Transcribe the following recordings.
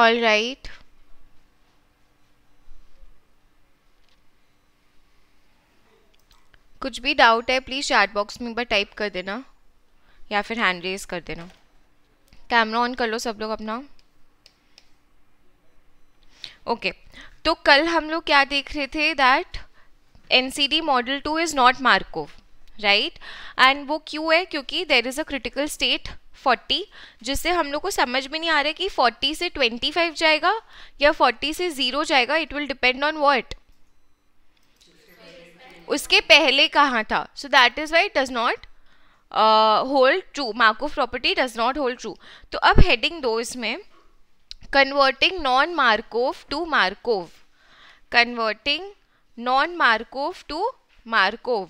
all right कुछ भी doubt है प्लीज़ चैट बॉक्स में एक बार टाइप कर देना या फिर हैंड रेज कर देना कैमरा ऑन कर लो सब लोग अपना ओके okay. तो कल हम लोग क्या देख रहे थे that N C D model two is not Markov right and वो क्यों है क्योंकि there is a critical state forty जिससे हम लोग को समझ में नहीं आ रहा कि फोर्टी से ट्वेंटी फाइव जाएगा या फोर्टी से ज़ीरो जाएगा it will depend on what उसके पहले कहाँ था so that is why does not hold true Markov property does not hold true तो अब हेडिंग दो इसमें converting non Markov to Markov converting non Markov to Markov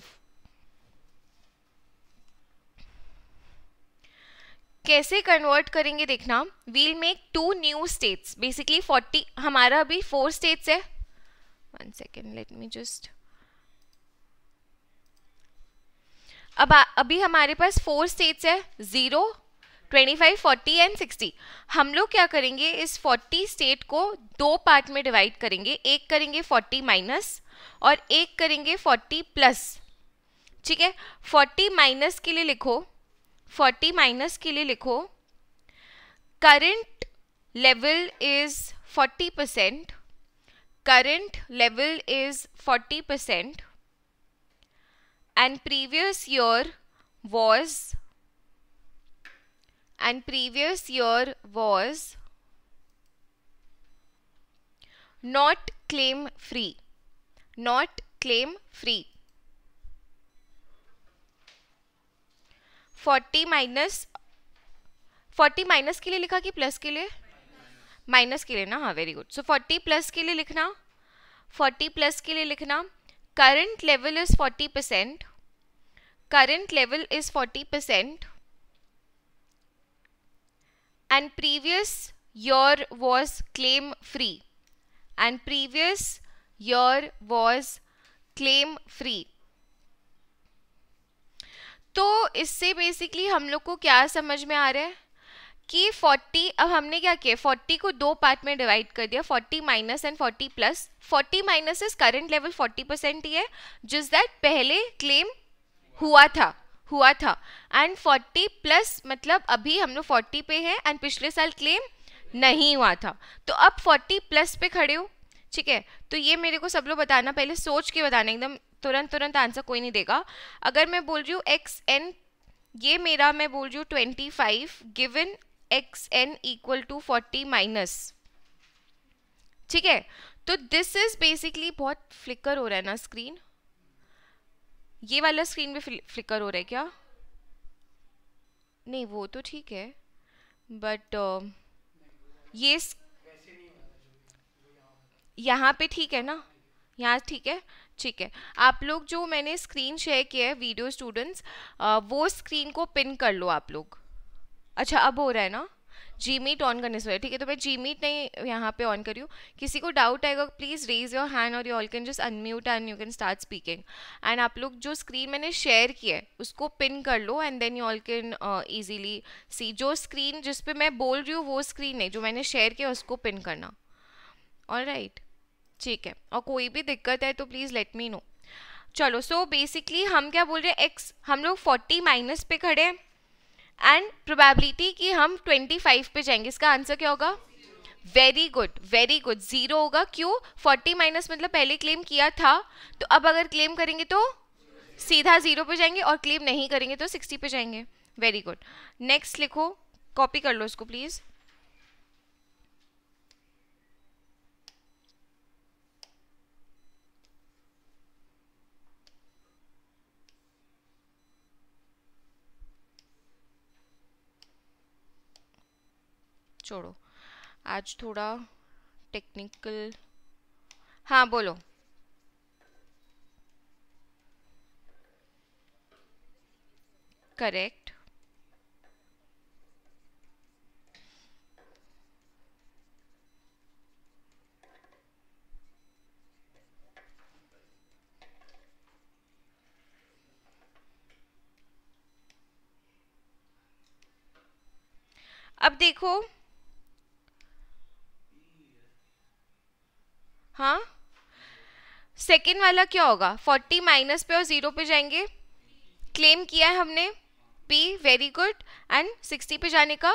कैसे कन्वर्ट करेंगे देखना we'll make two new states basically forty हमारा अभी four states है one second let me just अब अभी हमारे पास फोर स्टेट्स है zero twenty five forty and sixty हम लोग क्या करेंगे इस फोर्टी स्टेट को दो पार्ट में डिवाइड करेंगे एक करेंगे फोर्टी माइनस और एक करेंगे फोर्टी प्लस ठीक है फोर्टी माइनस के लिए लिखो 40 माइनस के लिए लिखो current level is 40 percent current level is 40 percent and previous year was and previous year was not claim free not claim free forty minus forty minus के लिए लिखा कि प्लस के लिए माइनस के लिए ना हाँ very good so forty plus के लिए लिखना फोर्टी प्लस के लिए लिखना current level is forty percent current level is forty percent and previous year was claim free and previous year was claim free तो इससे बेसिकली हम लोग को क्या समझ में आ रहा है कि 40 अब हमने क्या किया 40 को दो पार्ट में डिवाइड कर दिया 40 minus and 40 plus 40 minus is current level 40 percent ही है जिस दैट पहले क्लेम हुआ था हुआ था एंड 40 प्लस मतलब अभी हम लोग 40 पे हैं एंड पिछले साल क्लेम नहीं हुआ था तो अब 40 प्लस पे खड़े हो ठीक है तो ये मेरे को सब लोग बताना पहले सोच के बताना एकदम तुरंत तुरंत आंसर कोई नहीं देगा अगर मैं बोल रही हूँ एक्स एन ये मेरा मैं बोल रही हूँ twenty five given X N equal to forty minus ठीक है तो दिस इज बेसिकली बहुत फ्लिकर हो रहा है ना स्क्रीन ये वाला स्क्रीन भी फ्लिकर हो रहा है क्या नहीं वो तो ठीक है बट uh, ये यहाँ पे ठीक है ना यहाँ ठीक है ठीक है आप लोग जो मैंने स्क्रीन शेयर किया है वीडियो स्टूडेंट्स वो स्क्रीन को पिन कर लो आप लोग अच्छा अब हो रहा है ना जी मीट ऑन करने से ठीक है तो मैं जी मीट नहीं यहाँ पे ऑन करी हूँ किसी को डाउट आएगा प्लीज़ रेज योर हैंड और you all can just unmute and you can start speaking and आप लोग जो स्क्रीन मैंने शेयर की है उसको पिन कर लो and then you all can easily see जो स्क्रीन जिस मैं बोल रही हूँ वो स्क्रीन है जो मैंने शेयर किया उसको पिन करना ऑल राइट right. ठीक है और कोई भी दिक्कत है तो प्लीज़ लेट मी नो चलो सो so बेसिकली हम क्या बोल रहे हैं एक्स हम लोग 40 माइनस पे खड़े हैं एंड प्रोबेबिलिटी कि हम 25 पे जाएंगे इसका आंसर क्या होगा very good very good zero होगा क्यों 40 माइनस मतलब पहले क्लेम किया था तो अब अगर क्लेम करेंगे तो सीधा ज़ीरो पे जाएंगे और क्लेम नहीं करेंगे तो 60 पे जाएंगे वेरी गुड नेक्स्ट लिखो कॉपी कर लो इसको प्लीज़ छोड़ो आज थोड़ा टेक्निकल हाँ बोलो करेक्ट अब देखो हाँ सेकेंड वाला क्या होगा फोर्टी माइनस पे और ज़ीरो पे जाएंगे क्लेम किया है हमने P very good and sixty पे जाने का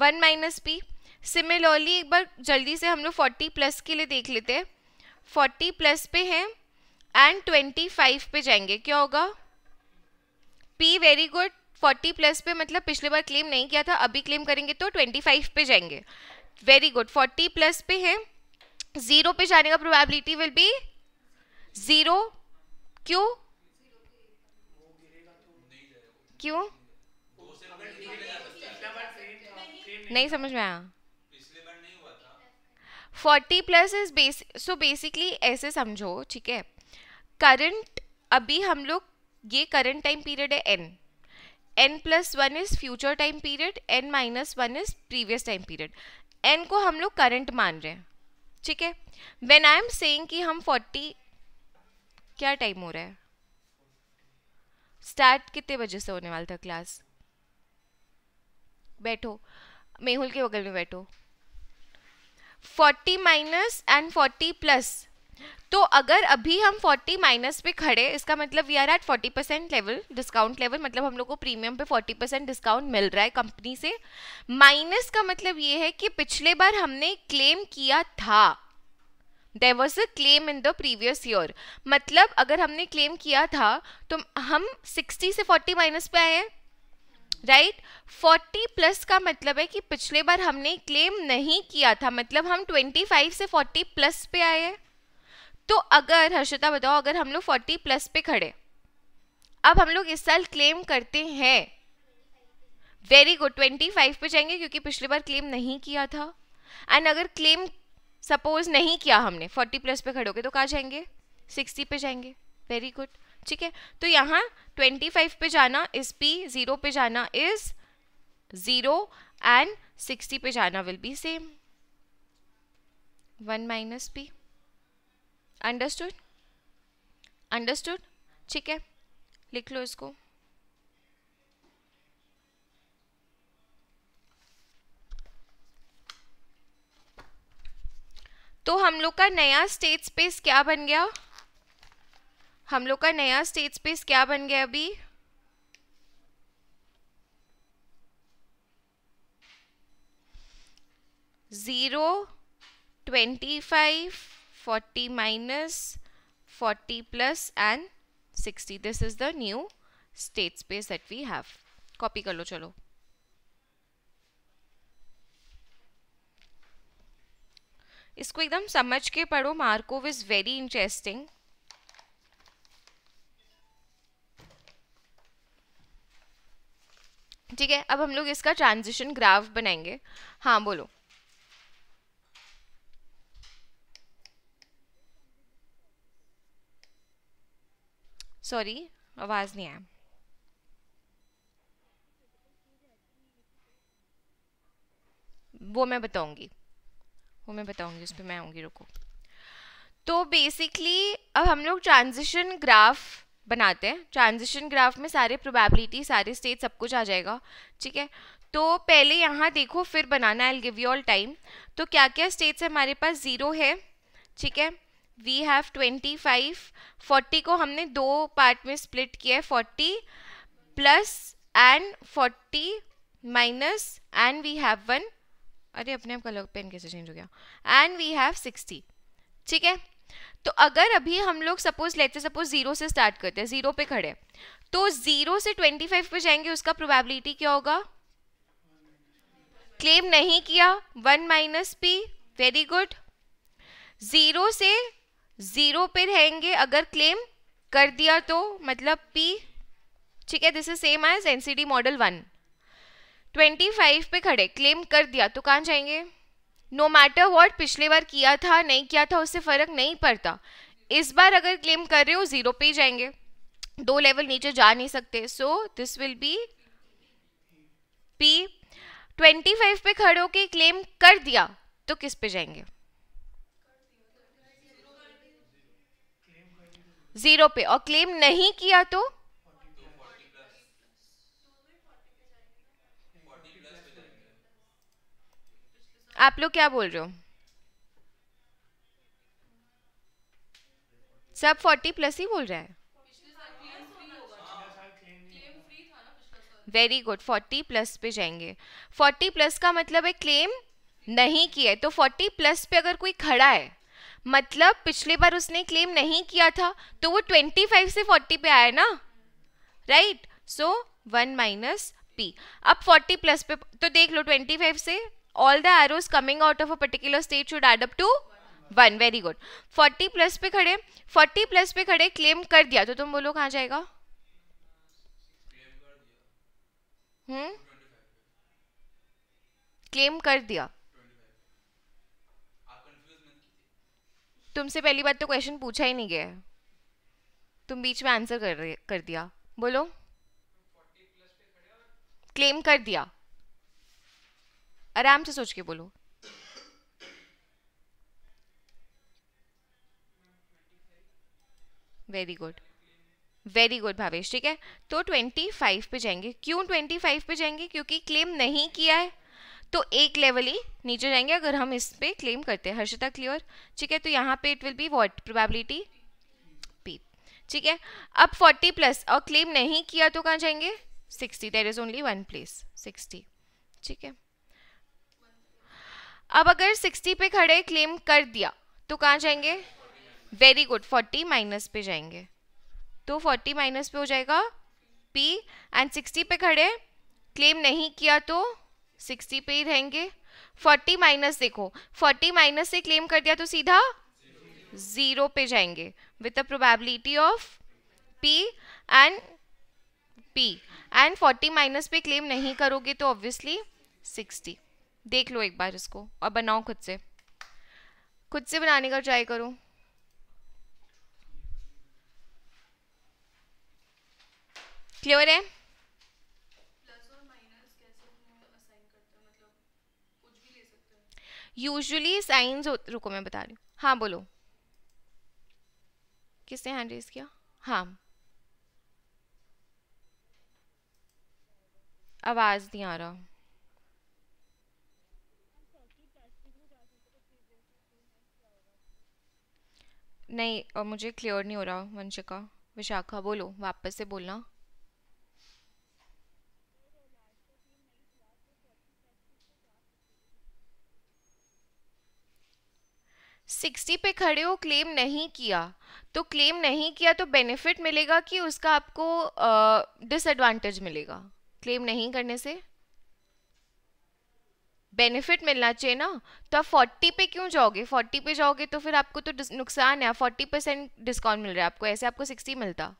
वन माइनस पी सिमिलरली एक बार जल्दी से हम लोग फोर्टी प्लस के लिए देख लेते हैं फोर्टी प्लस पे हैं एंड ट्वेंटी फाइव पे जाएंगे क्या होगा P very good forty plus पे मतलब पिछले बार क्लेम नहीं किया था अभी क्लेम करेंगे तो ट्वेंटी फाइव पे जाएंगे वेरी गुड फोर्टी प्लस पे हैं जीरो पे जाने का प्रोबेबिलिटी विल बी जीरो क्यों क्यों नहीं समझ में आया forty plus is basic so basically ऐसे समझो ठीक है करंट अभी हम लोग ये करंट टाइम पीरियड है n n plus one is future time period n minus one is previous time period n को हम लोग करंट मान रहे हैं ठीक है वेन आई एम सेइंग कि हम फोर्टी क्या टाइम हो रहा है स्टार्ट कितने बजे से होने वाला था क्लास बैठो मेहुल के बगल में बैठो forty minus and forty plus तो अगर अभी हम 40 माइनस पे खड़े इसका मतलब we are at 40 percent level discount level मतलब हम लोग को प्रीमियम पे 40 परसेंट डिस्काउंट मिल रहा है कंपनी से माइनस का मतलब ये है कि पिछले बार हमने क्लेम किया था there was a claim in the previous year मतलब अगर हमने क्लेम किया था तो हम 60 से 40 माइनस पे आए हैं राइट फोर्टी प्लस का मतलब है कि पिछले बार हमने क्लेम नहीं किया था मतलब हम 25 से 40 प्लस पे आए हैं तो अगर हर्षिता बताओ अगर हम लोग फोर्टी प्लस पे खड़े अब हम लोग इस साल क्लेम करते हैं वेरी गुड ट्वेंटी फाइव पे जाएंगे क्योंकि पिछली बार क्लेम नहीं किया था एंड अगर क्लेम सपोज नहीं किया हमने फोर्टी प्लस पे खड़े हो गए तो कहाँ जाएंगे सिक्सटी पे जाएंगे वेरी गुड ठीक है तो यहाँ ट्वेंटी फाइव पे जाना इज पी ज़ीरो पे जाना इज़ ज़ीरो एंड सिक्सटी पे जाना will be same one minus p understood understood ठीक है लिख लो इसको तो हम लोग का नया स्टेट स्पेस क्या बन गया हम लोग का नया स्टेट स्पेस क्या बन गया अभी zero twenty five 40 minus, 40 plus and 60. This is the new state space that we have. Copy kar lo chalo. isko एकदम समझ ke padho markov is very interesting ठीक है अब हम लोग इसका ट्रांजिशन ग्राफ बनाएंगे हाँ बोलो सॉरी आवाज़ नहीं आया वो मैं बताऊंगी वो मैं बताऊंगी उस पर मैं आऊँगी रुको तो बेसिकली अब हम लोग ट्रांजिशन ग्राफ बनाते हैं ट्रांजिशन ग्राफ में सारे प्रोबेबिलिटी सारे स्टेट सब कुछ आ जाएगा ठीक है तो पहले यहाँ देखो फिर बनाना I give you all time तो क्या क्या स्टेट्स हमारे पास ज़ीरो है ठीक है we have twenty five forty को हमने दो पार्ट में स्प्लिट किया है forty plus and forty minus and we have one अरे अपने आप कलर पेन कैसे चेंज हो गया एंड वी हैव सिक्सटी ठीक है तो अगर अभी हम लोग सपोज लेते सपोज जीरो से स्टार्ट करते हैं जीरो पे खड़े तो जीरो से ट्वेंटी फाइव पर जाएंगे उसका प्रोबेबिलिटी क्या होगा क्लेम नहीं किया one minus p very good zero से ज़ीरो पे रहेंगे अगर क्लेम कर दिया तो मतलब पी ठीक है this is same as NCD model one twenty five पे खड़े क्लेम कर दिया तो कहाँ जाएंगे नो मैटर वॉट पिछले बार किया था नहीं किया था उससे फ़र्क नहीं पड़ता इस बार अगर क्लेम कर रहे हो ज़ीरो पे ही जाएंगे दो लेवल नीचे जा नहीं सकते so this will be p twenty five पे खड़े होके क्लेम कर दिया तो किस पे जाएंगे जीरो पे और क्लेम नहीं किया तो आप लोग क्या बोल रहे हो सब फोर्टी प्लस ही बोल रहे हैं वेरी गुड फोर्टी प्लस पे जाएंगे फोर्टी प्लस का मतलब है क्लेम नहीं किया है तो फोर्टी प्लस पे अगर कोई खड़ा है मतलब पिछले बार उसने क्लेम नहीं किया था तो वो 25 से 40 पे आया ना right so one minus p अब 40 प्लस पे तो देख लो 25 से all the arrows coming out of a particular state should add up to one very good 40 plus पे खड़े 40 प्लस पे खड़े क्लेम कर दिया तो तुम बोलो कहाँ जाएगा क्लेम हम्म? कर दिया तुमसे पहली बार तो क्वेश्चन पूछा ही नहीं गया है तुम बीच में आंसर कर कर दिया बोलो क्लेम कर दिया आराम से सोच के बोलो very good very good Bhavesh ठीक है तो 25 पे जाएंगे क्यों 25 पे जाएंगे क्योंकि क्लेम नहीं किया है तो एक लेवल ही नीचे जाएंगे अगर हम इस पर क्लेम करते हैं हर्षिता क्लियर ठीक है तो यहाँ पे it will be what probability p ठीक है अब 40 प्लस और क्लेम नहीं किया तो कहाँ जाएंगे 60 there is only one place 60 ठीक है अब अगर 60 पे खड़े क्लेम कर दिया तो कहाँ जाएंगे वेरी गुड 40 माइनस पे जाएंगे तो 40 माइनस पे हो जाएगा पी एंड 60 पे खड़े क्लेम नहीं किया तो सिक्सटी पे ही रहेंगे फोर्टी माइनस देखो फोर्टी माइनस से क्लेम कर दिया तो सीधा ज़ीरो पे जाएंगे with the probability of p and p and forty minus पे क्लेम नहीं करोगे तो ऑब्वियसली सिक्सटी देख लो एक बार इसको और बनाओ खुद से खुद से बनाने का ट्राई करो क्लियर है यूजली साइंस रुको मैं बता रही हूँ हाँ बोलो किसने हैंड रेस किया हाँ आवाज़ नहीं आ रहा नहीं और मुझे क्लियर नहीं हो रहा वंशिका विशाखा बोलो वापस से बोलना सिक्सटी पे खड़े हो क्लेम नहीं किया तो क्लेम नहीं किया तो बेनिफिट मिलेगा कि उसका आपको डिसएडवांटेज uh, मिलेगा क्लेम नहीं करने से बेनिफिट मिलना चाहिए ना तो आप फोर्टी पे क्यों जाओगे फोर्टी पे जाओगे तो फिर आपको तो नुकसान है फोर्टी परसेंट डिस्काउंट मिल रहा है आपको ऐसे आपको सिक्सटी मिलता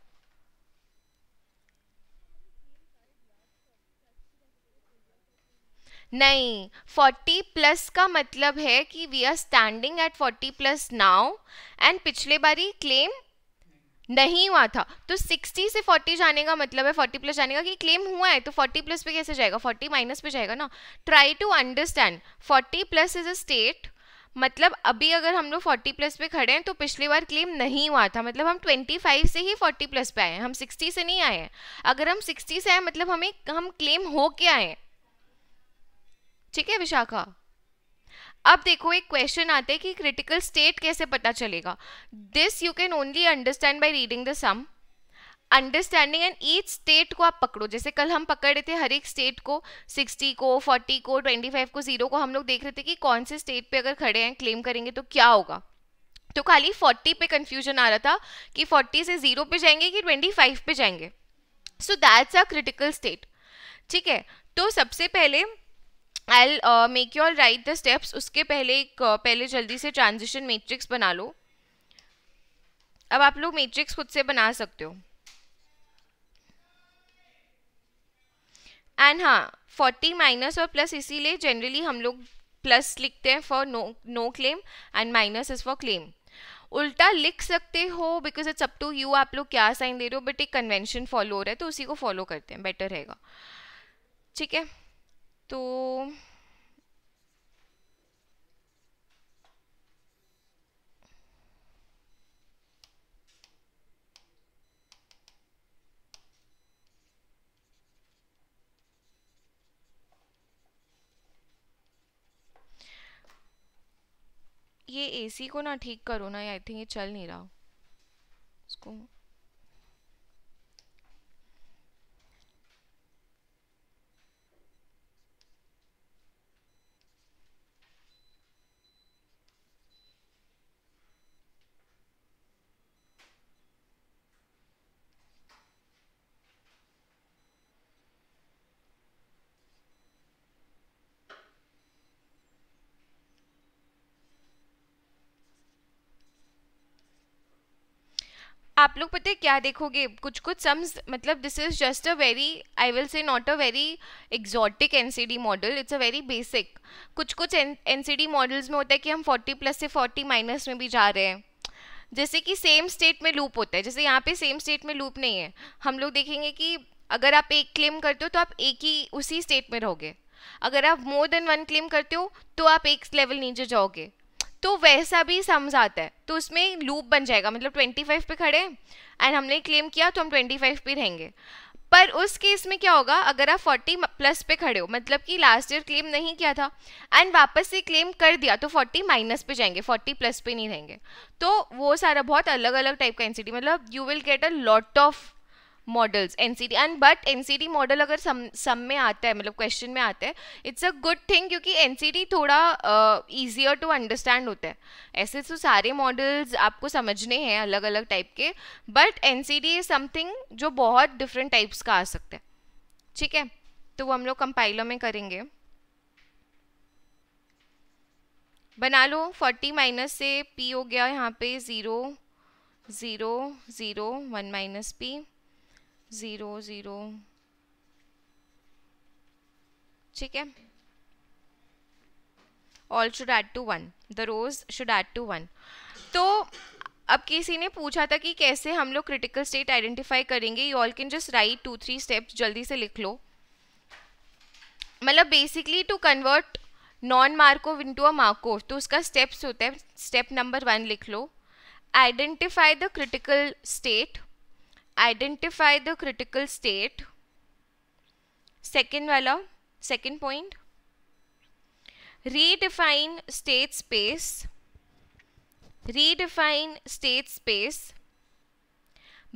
नहीं 40 प्लस का मतलब है कि we are standing at 40 plus now and पिछले बारी क्लेम नहीं हुआ था तो 60 से 40 जाने का मतलब है 40 प्लस जाने का कि क्लेम हुआ है तो 40 प्लस पे कैसे जाएगा 40 माइनस पे जाएगा ना try to understand 40 plus is a state मतलब अभी अगर हम लोग 40 प्लस पे खड़े हैं तो पिछली बार क्लेम नहीं हुआ था मतलब हम 25 से ही 40 प्लस पे आए हैं हम 60 से नहीं आए हैं अगर हम 60 से आए मतलब हमें हम क्लेम हो के आए हैं ठीक है विशाखा अब देखो एक क्वेश्चन आते हैं कि क्रिटिकल स्टेट कैसे पता चलेगा this you can only understand by reading the some understanding and each state को आप पकड़ो जैसे कल हम पकड़ रहे थे हर एक स्टेट को 60 को 40 को 25 को जीरो को हम लोग देख रहे थे कि कौन से स्टेट पे अगर खड़े हैं क्लेम करेंगे तो क्या होगा तो खाली 40 पे कंफ्यूजन आ रहा था कि 40 से जीरो पे जाएंगे कि 25 पे जाएंगे so that's a critical state ठीक है तो सबसे पहले I make you all write the steps उसके पहले एक uh, पहले जल्दी से ट्रांजिशन मैट्रिक्स बना लो अब आप लोग मैट्रिक्स खुद से बना सकते हो एंड हाँ फोर्टी माइनस और प्लस इसीलिए जनरली हम लोग प्लस लिखते हैं for no no claim and minus is for claim उल्टा लिख सकते हो because it's up to you आप लोग क्या साइन दे रहे हो बट एक कन्वेंशन फॉलो हो रहा है तो उसी को फॉलो करते हैं बेटर रहेगा ठीक है तो ये एसी को ना ठीक करो ना आई थिंक ये चल नहीं रहा इसको आप लोग पता है क्या देखोगे कुछ कुछ सम्स मतलब this is just a very I will say not a very exotic N C D model it's a very basic कुछ कुछ एन सी डी मॉडल्स में होता है कि हम फोर्टी प्लस से फोर्टी माइनस में भी जा रहे हैं जैसे कि सेम स्टेट में लूप होता है जैसे यहाँ पे सेम स्टेट में लूप नहीं है हम लोग देखेंगे कि अगर आप एक क्लेम करते हो तो आप एक ही उसी स्टेट में रहोगे अगर आप मोर देन वन क्लेम करते हो तो आप एक लेवल नीचे जाओगे तो वैसा भी समझ आता है तो उसमें लूप बन जाएगा मतलब 25 पे खड़े एंड हमने क्लेम किया तो हम 25 पे रहेंगे पर उस केस में क्या होगा अगर आप 40 प्लस पे खड़े हो मतलब कि लास्ट ईयर क्लेम नहीं किया था एंड वापस से क्लेम कर दिया तो 40 माइनस पे जाएंगे 40 प्लस पे नहीं रहेंगे तो वो सारा बहुत अलग अलग टाइप का एनसीटी मतलब you will get a lot of models N C D and but N C D model अगर सम सम में आता है मतलब क्वेश्चन में आता है इट्स अ गुड थिंग क्योंकि एन सी डी थोड़ा ईजियर टू अंडरस्टैंड होता है ऐसे तो सारे मॉडल्स आपको समझने हैं अलग अलग टाइप के but N C D is something जो बहुत डिफरेंट टाइप्स का आ सकता है ठीक है तो वो हम लोग कंपाइलर में करेंगे बना लो फोर्टी माइनस से पी हो गया यहाँ पे zero zero zero one minus p zero zero ठीक है all should add to one the rows should add to one तो अब किसी ने पूछा था कि कैसे हम लोग क्रिटिकल स्टेट आइडेंटिफाई करेंगे you all can just write two three steps जल्दी से लिख लो मतलब basically to convert non Markov into a Markov तो उसका स्टेप्स होता है स्टेप नंबर वन लिख लो identify the critical state identify the critical state second wala second point redefine state space redefine state space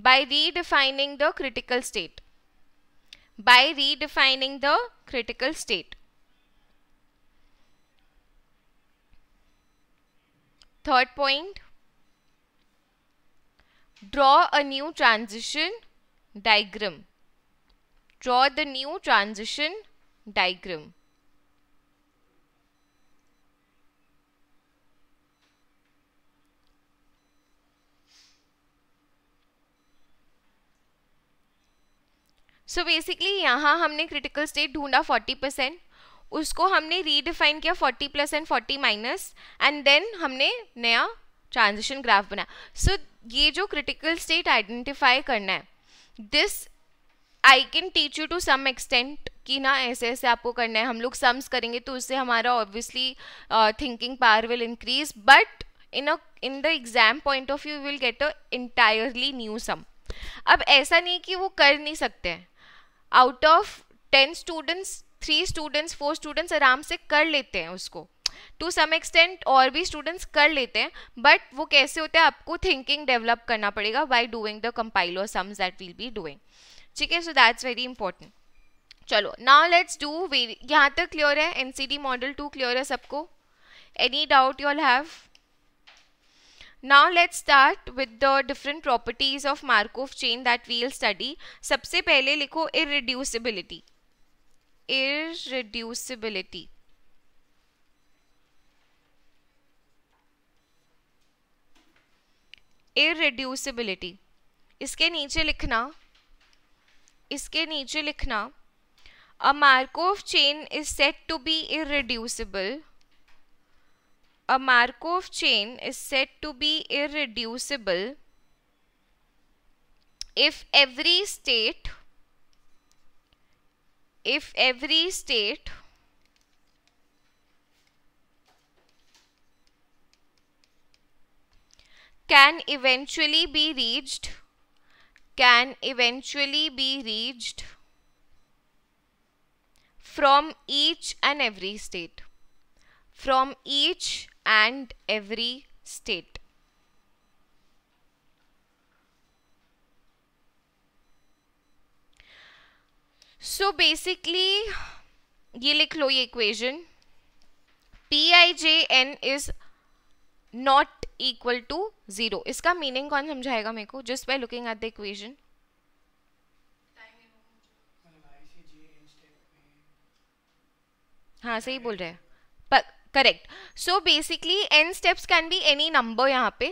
by redefining the critical state by redefining the critical state third point draw a new transition diagram draw the new transition diagram so basically यहाँ हमने critical state ढूंढा 40 percent उसको हमने redefine किया 40 plus and 40 minus and then हमने नया transition graph बनाया सो so, ये जो क्रिटिकल स्टेट आइडेंटिफाई करना है this I can teach you to some extent कि ना ऐसे ऐसे आपको करना है हम लोग सम्स करेंगे तो उससे हमारा obviously thinking power will increase but in a in the exam point of view will get a entirely new sum अब ऐसा नहीं कि वो कर नहीं सकते हैं out of ten students three students four students आराम से कर लेते हैं उसको टू सम एक्सटेंट और भी स्टूडेंट्स कर लेते हैं बट वो कैसे होते हैं आपको थिंकिंग डेवलप करना पड़ेगा बाय डूइंग द कंपाइल और sums that will be doing ठीक है सो दैट्स वेरी इंपॉर्टेंट चलो नाउ लेट्स डू वे यहाँ तक क्लियर है एनसीडी मॉडल टू क्लियर है सबको any doubt you all have Now let's start with the different properties of Markov chain that we'll study. सबसे पहले लिखो irreducibility. Irreducibility. Irreducibility इसके नीचे लिखना इसके नीचे लिखना a Markov chain is set to be irreducible a Markov chain is set to be irreducible if every state if every state can eventually be reached can eventually be reached from each and every state from each and every state so basically ye likh lo ye equation pijn is not equal to zero इसका meaning कौन समझाएगा मेरे को just by looking at the equation हाँ सही बोल रहे हैं correct so basically n steps can be any number यहाँ पे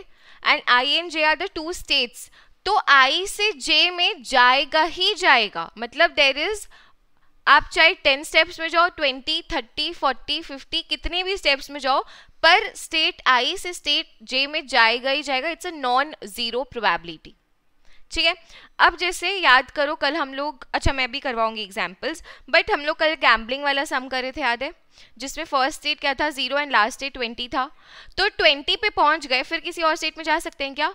and i and j are the two states तो आई से जे में जाएगा ही जाएगा मतलब देर इज़ आप चाहे टेन स्टेप्स में जाओ ट्वेंटी थर्टी फोर्टी फिफ्टी कितने भी स्टेप्स में जाओ पर स्टेट आई से स्टेट जे में जाएगा ही जाएगा it's a non zero probability ठीक है अब जैसे याद करो कल हम लोग अच्छा मैं भी करवाऊंगी एग्जाम्पल्स बट हम लोग कल गैम्बलिंग वाला सम कर रहे थे याद है जिसमें फर्स्ट स्टेट क्या था zero and last state twenty था तो ट्वेंटी पे पहुंच गए फिर किसी और स्टेट में जा सकते हैं क्या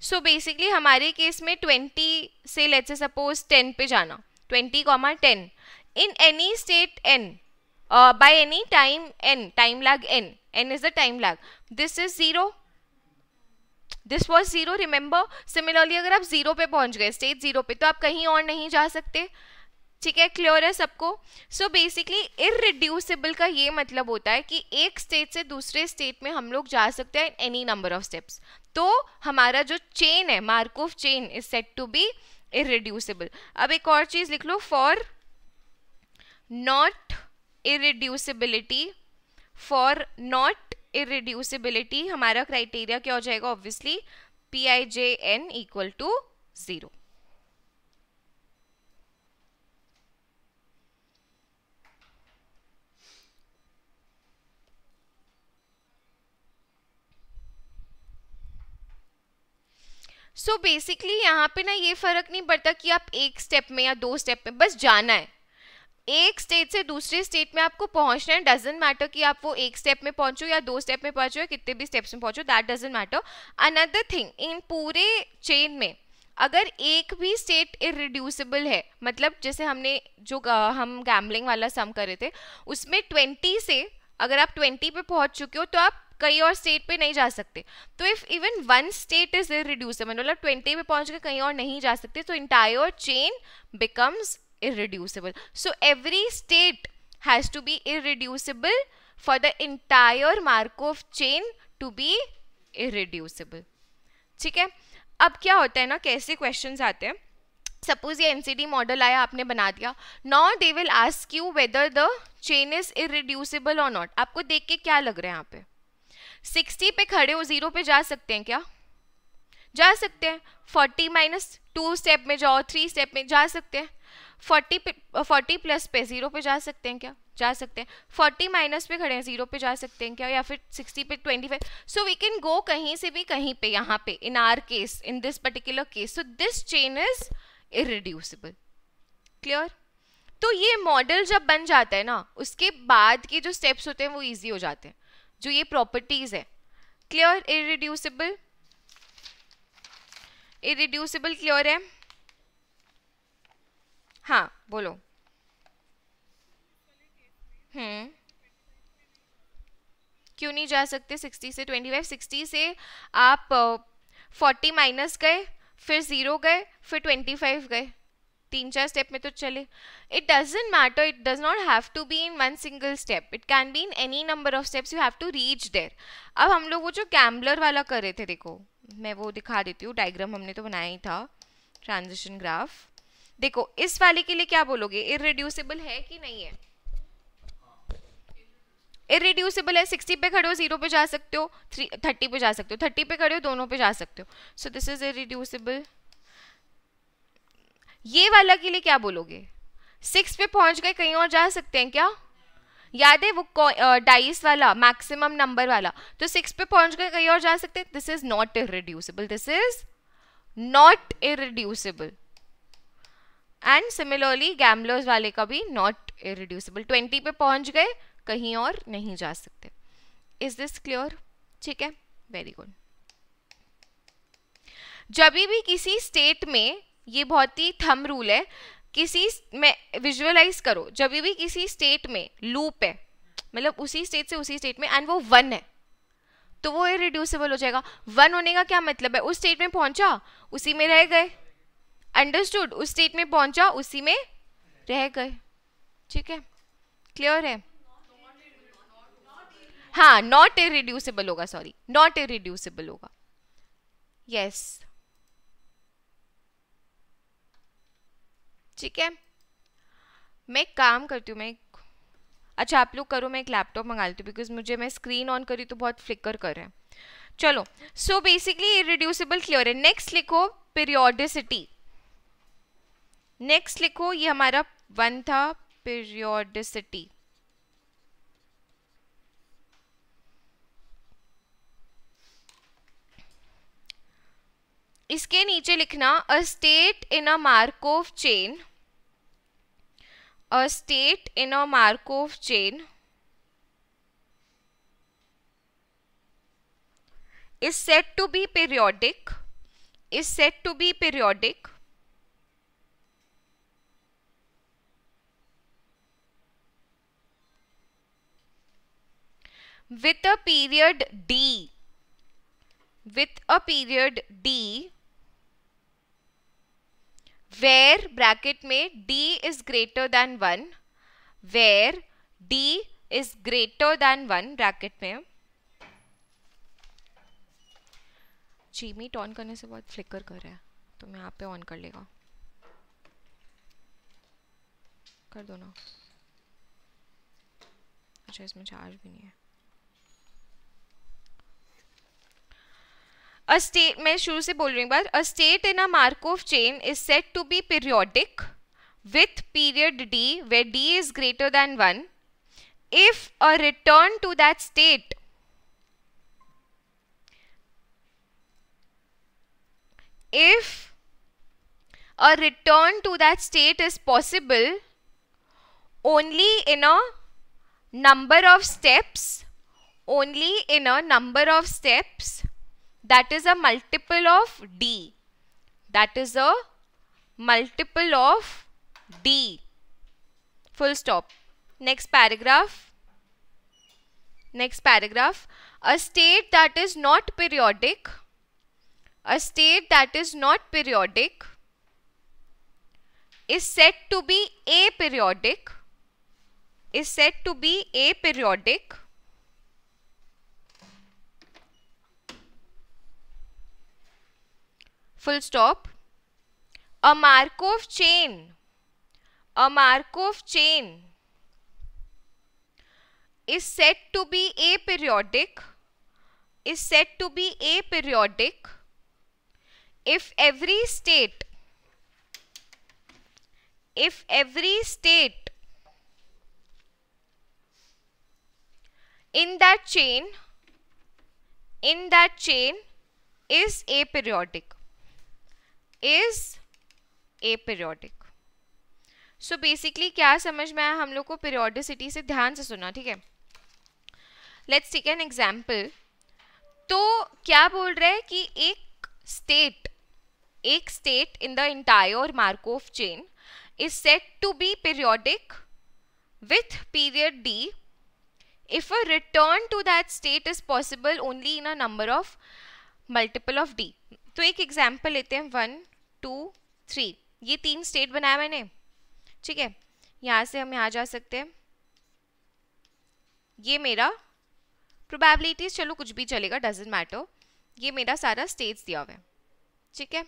सो so बेसिकली हमारे केस में ट्वेंटी से लेट्स सपोज टेन पे जाना twenty comma ten in any state n uh, by any time n time lag n n is the time lag this is this was zero remember similarly अगर आप zero पे पहुंच गए state zero पे तो आप कहीं और नहीं जा सकते ठीक है क्लियर है सबको सो बेसिकली इरिड्यूसिबल का ये मतलब होता है कि एक स्टेट से दूसरे स्टेट में हम लोग जा सकते हैं एनी नंबर ऑफ स्टेप्स तो हमारा जो चेन है Markov chain is set to be irreducible अब एक और चीज़ लिख लो for not irreducibility for not irreducibility हमारा क्राइटेरिया क्या हो जाएगा obviously p i j n equal to zero so basically यहां पे ना ये फर्क नहीं पड़ता कि आप एक स्टेप में या दो स्टेप में बस जाना है एक स्टेट से दूसरे स्टेट में आपको पहुंचना है डजेंट मैटर कि आप वो एक स्टेप में पहुंचो या दो स्टेप में पहुंचो या कितने भी स्टेप्स में पहुंचो that doesn't matter another thing in पूरे चेन में अगर एक भी स्टेट इरिड्यूसिबल है मतलब जैसे हमने जो हम गैम्बलिंग वाला सम करे थे उसमें ट्वेंटी से अगर आप ट्वेंटी पे पहुंच चुके हो तो आप कहीं और स्टेट पे नहीं जा सकते तो if even one state is irreducible मतलब ट्वेंटी पे पहुंच के कहीं और नहीं जा सकते तो entire chain becomes irreducible so every state has to be irreducible for the entire markov chain to be irreducible ठीक है अब क्या होता है ना कैसे क्वेश्चंस आते हैं सपोज ये एनसीडी मॉडल आया आपने बना दिया now they will ask you whether the chain is irreducible और नॉट आपको देख के क्या लग रहा है यहाँ पे सिक्सटी पे खड़े हो जीरो पे जा सकते हैं क्या जा सकते हैं फोर्टी माइनस टू स्टेप में जाओ थ्री स्टेप में जा सकते हैं फोर्टी फोर्टी प्लस पे ज़ीरो पे जा सकते हैं क्या जा सकते हैं फोर्टी माइनस पे खड़े हैं ज़ीरो पे जा सकते हैं क्या या फिर सिक्सटी पे twenty five so we can go कहीं से भी कहीं पे यहाँ पे in our case in this particular case so this chain is irreducible clear तो ये मॉडल जब बन जाता है ना उसके बाद के जो स्टेप्स होते हैं वो ईजी हो जाते हैं जो ये प्रॉपर्टीज़ है क्लियर इरिड्यूसिबल इरिड्यूसिबल क्लियर है हाँ बोलो हम्म क्यों नहीं जा सकते सिक्सटी से ट्वेंटी फाइव सिक्सटी से आप फोर्टी माइनस गए फिर ज़ीरो गए फिर ट्वेंटी फाइव गए तीन चार स्टेप में तो चले it doesn't matter it does not have to be in one single step it can be in any number of steps you have to reach there अब हम लोग वो जो कैम्बलर वाला कर रहे थे देखो मैं वो दिखा देती हूँ डायग्राम हमने तो बनाया ही था ट्रांजिशन ग्राफ देखो इस वाले के लिए क्या बोलोगे इरेड्यूसिबल है कि नहीं है इरेड्यूसिबल है सिक्सटी पे खड़े हो जीरो पे जा सकते हो थ्री थर्टी पे जा सकते हो थर्टी पे खड़े हो दोनों पे जा सकते हो सो दिस इज इरेड्यूसिबल ये वाला के लिए क्या बोलोगे सिक्स पे पहुंच गए कहीं और जा सकते हैं क्या याद है वो डाइस वाला मैक्सिमम नंबर वाला तो सिक्स पे पहुंच गए कहीं और जा सकते हैं this is not irreducible this is not irreducible and similarly gamblers वाले का भी नॉट इरिड्यूसिबल ट्वेंटी पे पहुंच गए कहीं और नहीं जा सकते इज दिस क्लियर ठीक है वेरी गुड जब भी किसी स्टेट में ये बहुत ही थम रूल है किसी में विजुअलाइज करो जब भी किसी स्टेट में लूप है मतलब उसी स्टेट से उसी स्टेट में एंड वो वन है तो वो इरिड्यूसिबल हो जाएगा वन होने का क्या मतलब है उस स्टेट में पहुंचा उसी में रह गए अंडरस्टूड उस स्टेट में पहुंचा उसी में रह गए ठीक है क्लियर है हाँ नॉट ए रिड्यूसेबल होगा सॉरी नॉट ए रिड्यूसेबल होगा यस ठीक है मैं काम करती हूँ मैं अच्छा आप लोग करो मैं एक लैपटॉप मंगा लेती हूँ बिकॉज मुझे मैं स्क्रीन ऑन करी तो बहुत फ्लिकर कर रहे हैं चलो सो बेसिकली रिड्यूसेबल क्लियर है नेक्स्ट लिखो पीरियोडिसिटी नेक्स्ट लिखो ये हमारा वन था पीरियोडिसिटी इसके नीचे लिखना a state in a Markov chain a state in a Markov chain is set to be periodic is to be periodic periodic with a period D with a period D where bracket mein D is greater than 1 where D is greater than 1 bracket mein जी meet on करने से बहुत flicker कर रहा है तो मैं यहाँ पे ऑन कर लेगा कर दो ना अच्छा इसमें चार्ज भी नहीं है a state मैं शुरू से बोल रही हूँ a state in a Markov chain is said to be periodic with period d where d is greater than 1 if a return to that state if a return to that state is possible only in a number of steps only in a number of steps that is a multiple of D. That is a multiple of D. Full stop. Next paragraph. Next paragraph. A state that is not periodic. A state that is not periodic is said to be aperiodic. Is said to be aperiodic full stop a markov chain a markov chain is said to be aperiodic is said to be aperiodic if every state if every state in that chain in that chain is aperiodic aperiodic so basically क्या समझ में आया हम लोग को periodicity से ध्यान से सुना ठीक है लेट्स टेक एन एग्जाम्पल तो क्या बोल रहे है कि एक स्टेट एक state in the entire Markov chain is set to be periodic with period d if a return to that state is possible only in a number of multiple of D. तो एक example लेते हैं one two three ये तीन state बनाया मैंने ठीक है यहाँ से हम यहाँ जा सकते हैं ये मेरा प्रोबेबिलिटीज चलो कुछ भी चलेगा डजेंट मैटर ये मेरा सारा स्टेट्स दिया हुआ है ठीक है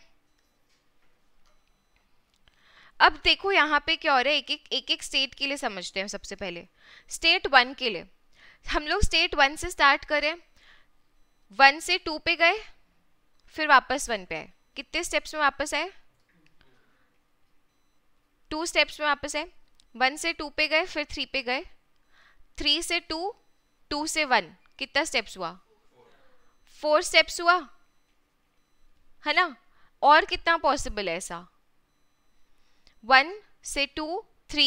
अब देखो यहाँ पे क्या हो रहा है एक एक एक एक स्टेट के लिए समझते हैं सबसे पहले स्टेट वन के लिए हम लोग स्टेट वन से स्टार्ट करें वन से टू पे गए फिर वापस वन पे आए कितने स्टेप्स में वापस आए टू स्टेप्स में वापस आए वन से टू पे गए फिर थ्री पे गए थ्री से टू टू से वन कितना स्टेप्स हुआ फोर स्टेप्स हुआ है ना और कितना पॉसिबल है ऐसा वन से टू थ्री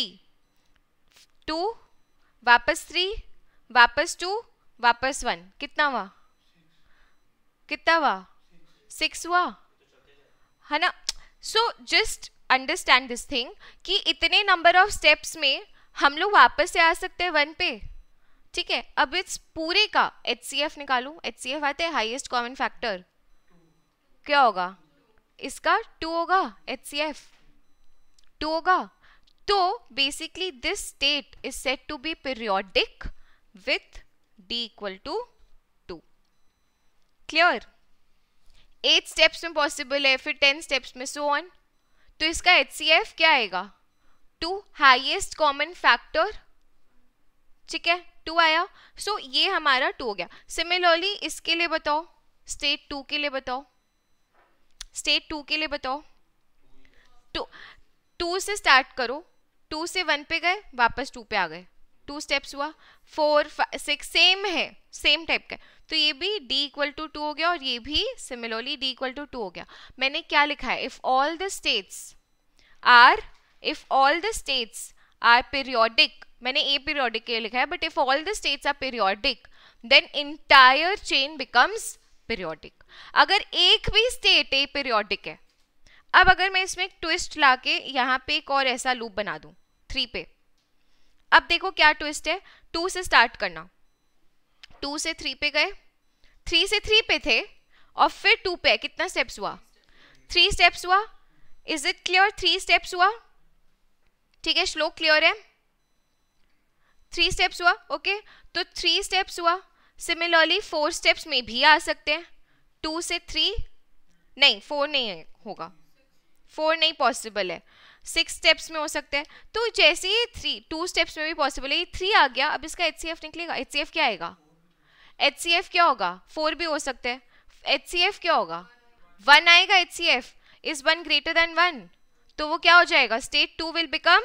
टू वापस थ्री वापस टू वापस वन कितना हुआ कितना हुआ सिक्स हुआ है ना so just understand this thing कि इतने नंबर ऑफ स्टेप्स में हम लोग वापस से आ सकते हैं वन पे ठीक है अब इट्स पूरे का एच सी एफ निकालू एच सी एफ आते हाइएस्ट कॉमन फैक्टर क्या होगा इसका टू होगा एच सी एफ टू होगा तो basically this state is set to be periodic with D equal to two clear eight steps में पॉसिबल है फिर टेन स्टेप्स में सो ऑन तो इसका एच सी एफ क्या आएगा टू हाइएस्ट कॉमन फैक्टर ठीक है टू आया सो so, ये हमारा टू हो गया सिमिलरली इसके लिए बताओ स्टेट टू के लिए बताओ स्टेट टू के लिए बताओ टू टू से स्टार्ट करो टू से वन पे गए वापस टू पे आ गए टू स्टेप्स हुआ फोर सिक्स सेम है सेम टाइप का तो ये भी d इक्वल टू टू हो गया और ये भी similarly d equal to two हो गया मैंने क्या लिखा है if all the states are if all the states are periodic मैंने ए पीरियोडिक के लिखा है but if all the states are periodic then entire chain becomes periodic अगर एक भी स्टेट ए पीरियोडिक है अब अगर मैं इसमें एक ट्विस्ट ला के यहाँ पे एक और ऐसा लूप बना दूँ थ्री पे अब देखो क्या ट्विस्ट है टू से स्टार्ट करना टू से थ्री पे गए थ्री से थ्री पे थे और फिर टू पे कितना स्टेप्स हुआ थ्री स्टेप्स हुआ is it clear three steps हुआ ठीक है श्लोक क्लियर है थ्री स्टेप्स हुआ ओके तो थ्री स्टेप्स हुआ सिमिलरली फोर स्टेप्स में भी आ सकते हैं टू से थ्री नहीं फोर नहीं होगा फोर नहीं पॉसिबल है सिक्स स्टेप्स में हो सकते हैं तो जैसे ही थ्री टू स्टेप्स में भी पॉसिबल है ये थ्री आ गया अब इसका एच निकलेगा एच क्या आएगा एच सी एफ क्या होगा फोर भी हो सकते हैं एच सी एफ क्या होगा वन आएगा H C F is one greater than one तो वो क्या हो जाएगा state two will become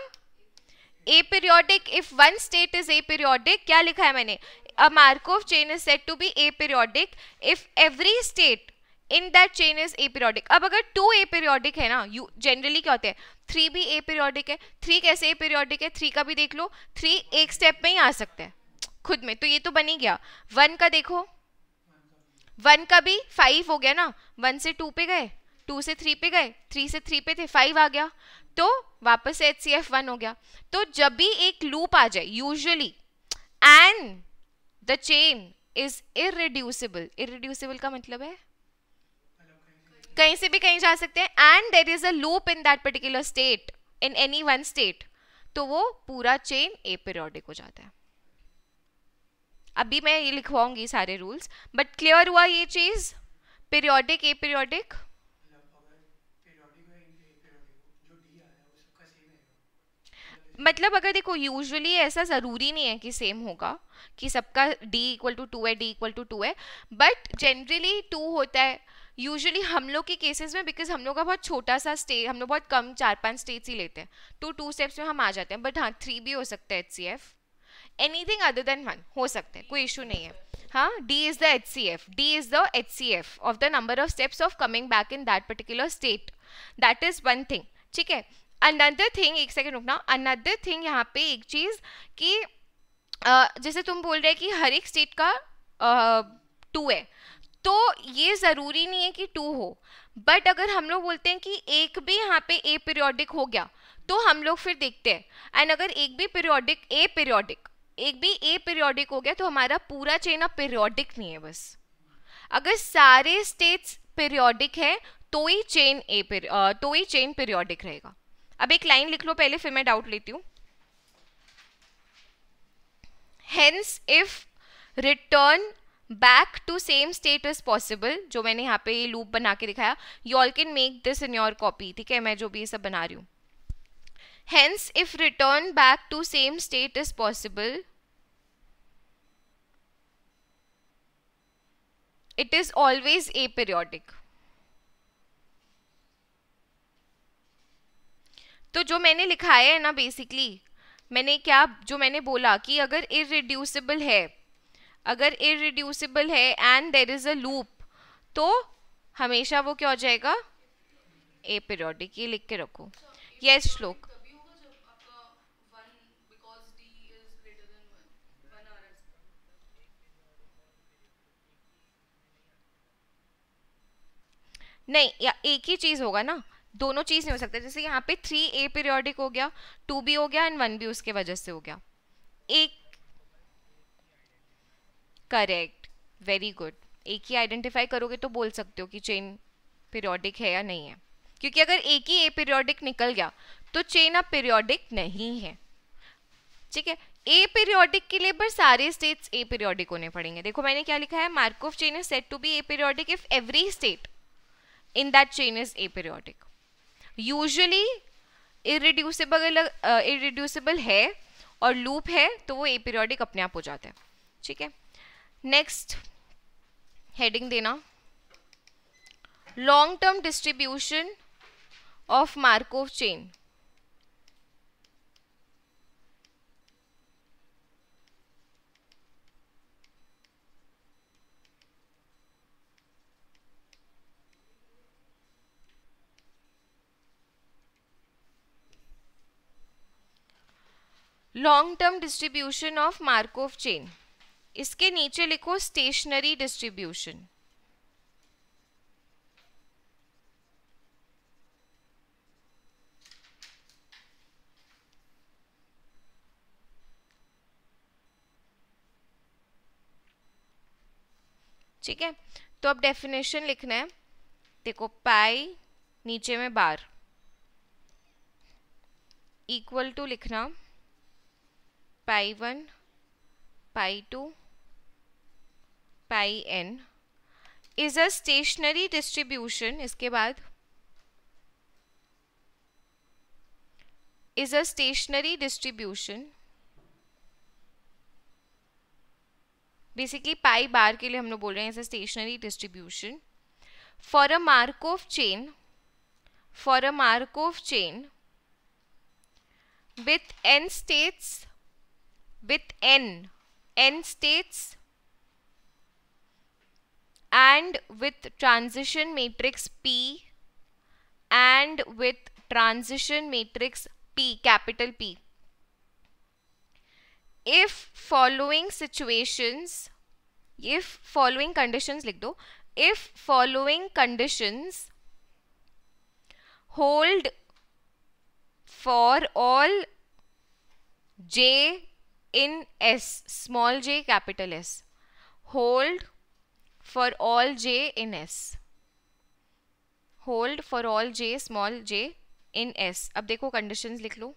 aperiodic if one state is aperiodic क्या लिखा है मैंने a Markov chain is set to be aperiodic if every state in that chain is aperiodic अब अगर टू ए पीरियोडिक है ना you generally क्या होते हैं थ्री भी ए पीरियोडिक है थ्री कैसे ए पीरियोडिक है थ्री का भी देख लो थ्री एक स्टेप में ही आ सकते हैं खुद में तो ये तो बनी गया वन का देखो वन का भी फाइव हो गया ना वन से टू पे गए टू से थ्री पे गए थ्री से थ्री पे थे फाइव आ गया तो वापस से एच सी एफ वन हो गया तो जब भी एक लूप आ जाए usually and the chain is irreducible irreducible का मतलब है कहीं से भी कहीं जा सकते हैं and there is a loop in that particular state in any one state तो वो पूरा चेन एपेरोडिक हो जाता है अभी मैं ये लिखवाऊंगी सारे रूल्स बट क्लियर हुआ ये चीज़ पीरियोडिक ए पीरियोडिक मतलब अगर देखो यूजुअली ऐसा ज़रूरी नहीं है कि सेम होगा कि सबका डी इक्वल टू टू है डी इक्वल टू टू है बट जनरली टू होता है यूजुअली हम लोग के केसेस में बिकॉज हम लोग का बहुत छोटा सा स्टेज हम लोग बहुत कम चार पांच स्टेज ही लेते हैं टू टू स्टेप्स में हम आ जाते हैं बट हाँ थ्री भी हो सकता है H C F anything other than one हो सकते हैं कोई इशू नहीं है हाँ D is the H C F D is the H C F of the number of steps of coming back in that particular state that is one thing ठीक है another thing एक second रुकना another thing यहाँ पे एक चीज़ कि जैसे तुम बोल रहे कि हर एक स्टेट का टू है तो ये ज़रूरी नहीं है कि टू हो बट अगर हम लोग बोलते हैं कि एक भी यहाँ पे ए पीरियोडिक हो गया तो हम लोग फिर देखते हैं एंड अगर एक भी पीरियोडिक ए पीरियोडिक एक भी ए पीरियोडिक हो गया तो हमारा पूरा चेन अब पीरियोडिक नहीं है बस अगर सारे स्टेट्स पीरियोडिक है तो ही चेन ए तो ही चेन पीरियोडिक रहेगा अब एक लाइन लिख लो पहले फिर मैं डाउट लेती हूँ hence if return back to same state is possible जो मैंने यहाँ पे लूप बना के दिखाया you all can make this in your copy ठीक है मैं जो भी ये सब बना रही हूँ Hence, if return back to same state is possible, it is always aperiodic. तो जो मैंने लिखा है ना बेसिकली मैंने क्या जो मैंने बोला कि अगर इरिड्यूसिबल है अगर इरिड्यूसिबल है and there is a loop तो हमेशा वो क्या हो जाएगा ए पीरियोडिक ये लिख के रखो यस श्लोक नहीं या एक ही चीज़ होगा ना दोनों चीज़ नहीं हो सकता जैसे यहाँ पे थ्री ए पीरियोडिक हो गया टू बी हो गया एंड वन बी उसके वजह से हो गया एक करेक्ट वेरी गुड एक ही आइडेंटिफाई करोगे तो बोल सकते हो कि चेन पीरियोडिक है या नहीं है क्योंकि अगर एक ही ए पीरियोडिक निकल गया तो चेन अब पीरियोडिक नहीं है ठीक है ए पीरियोडिक के लिए पर सारे स्टेट्स ए पीरियोडिक होने पड़ेंगे देखो मैंने क्या लिखा है Markov chain is set to be aperiodic if every state in that chain is aperiodic. Usually irreducible uh, irreducible है और loop है तो वो aperiodic अपने आप हो जाता है ठीक है next heading देना long term distribution of Markov chain long term distribution of Markov chain इसके नीचे लिखो स्टेशनरी डिस्ट्रीब्यूशन ठीक है तो अब डेफिनेशन लिखना है देखो पाई नीचे में बार इक्वल टू लिखना pi 1 pi 2 pi n is a stationary distribution इसके बाद is a stationary distribution basically pi bar के लिए हम लोग बोल रहे हैं ऐसा stationary distribution for a Markov chain for a Markov chain with n states with n, n states and with transition matrix P and with transition matrix P capital P. If following situations, if following conditions like do, if following conditions hold for all j in S, small j, capital S. Hold for all j in S. Hold for all j, small j in S. अब देखो conditions लिख लो.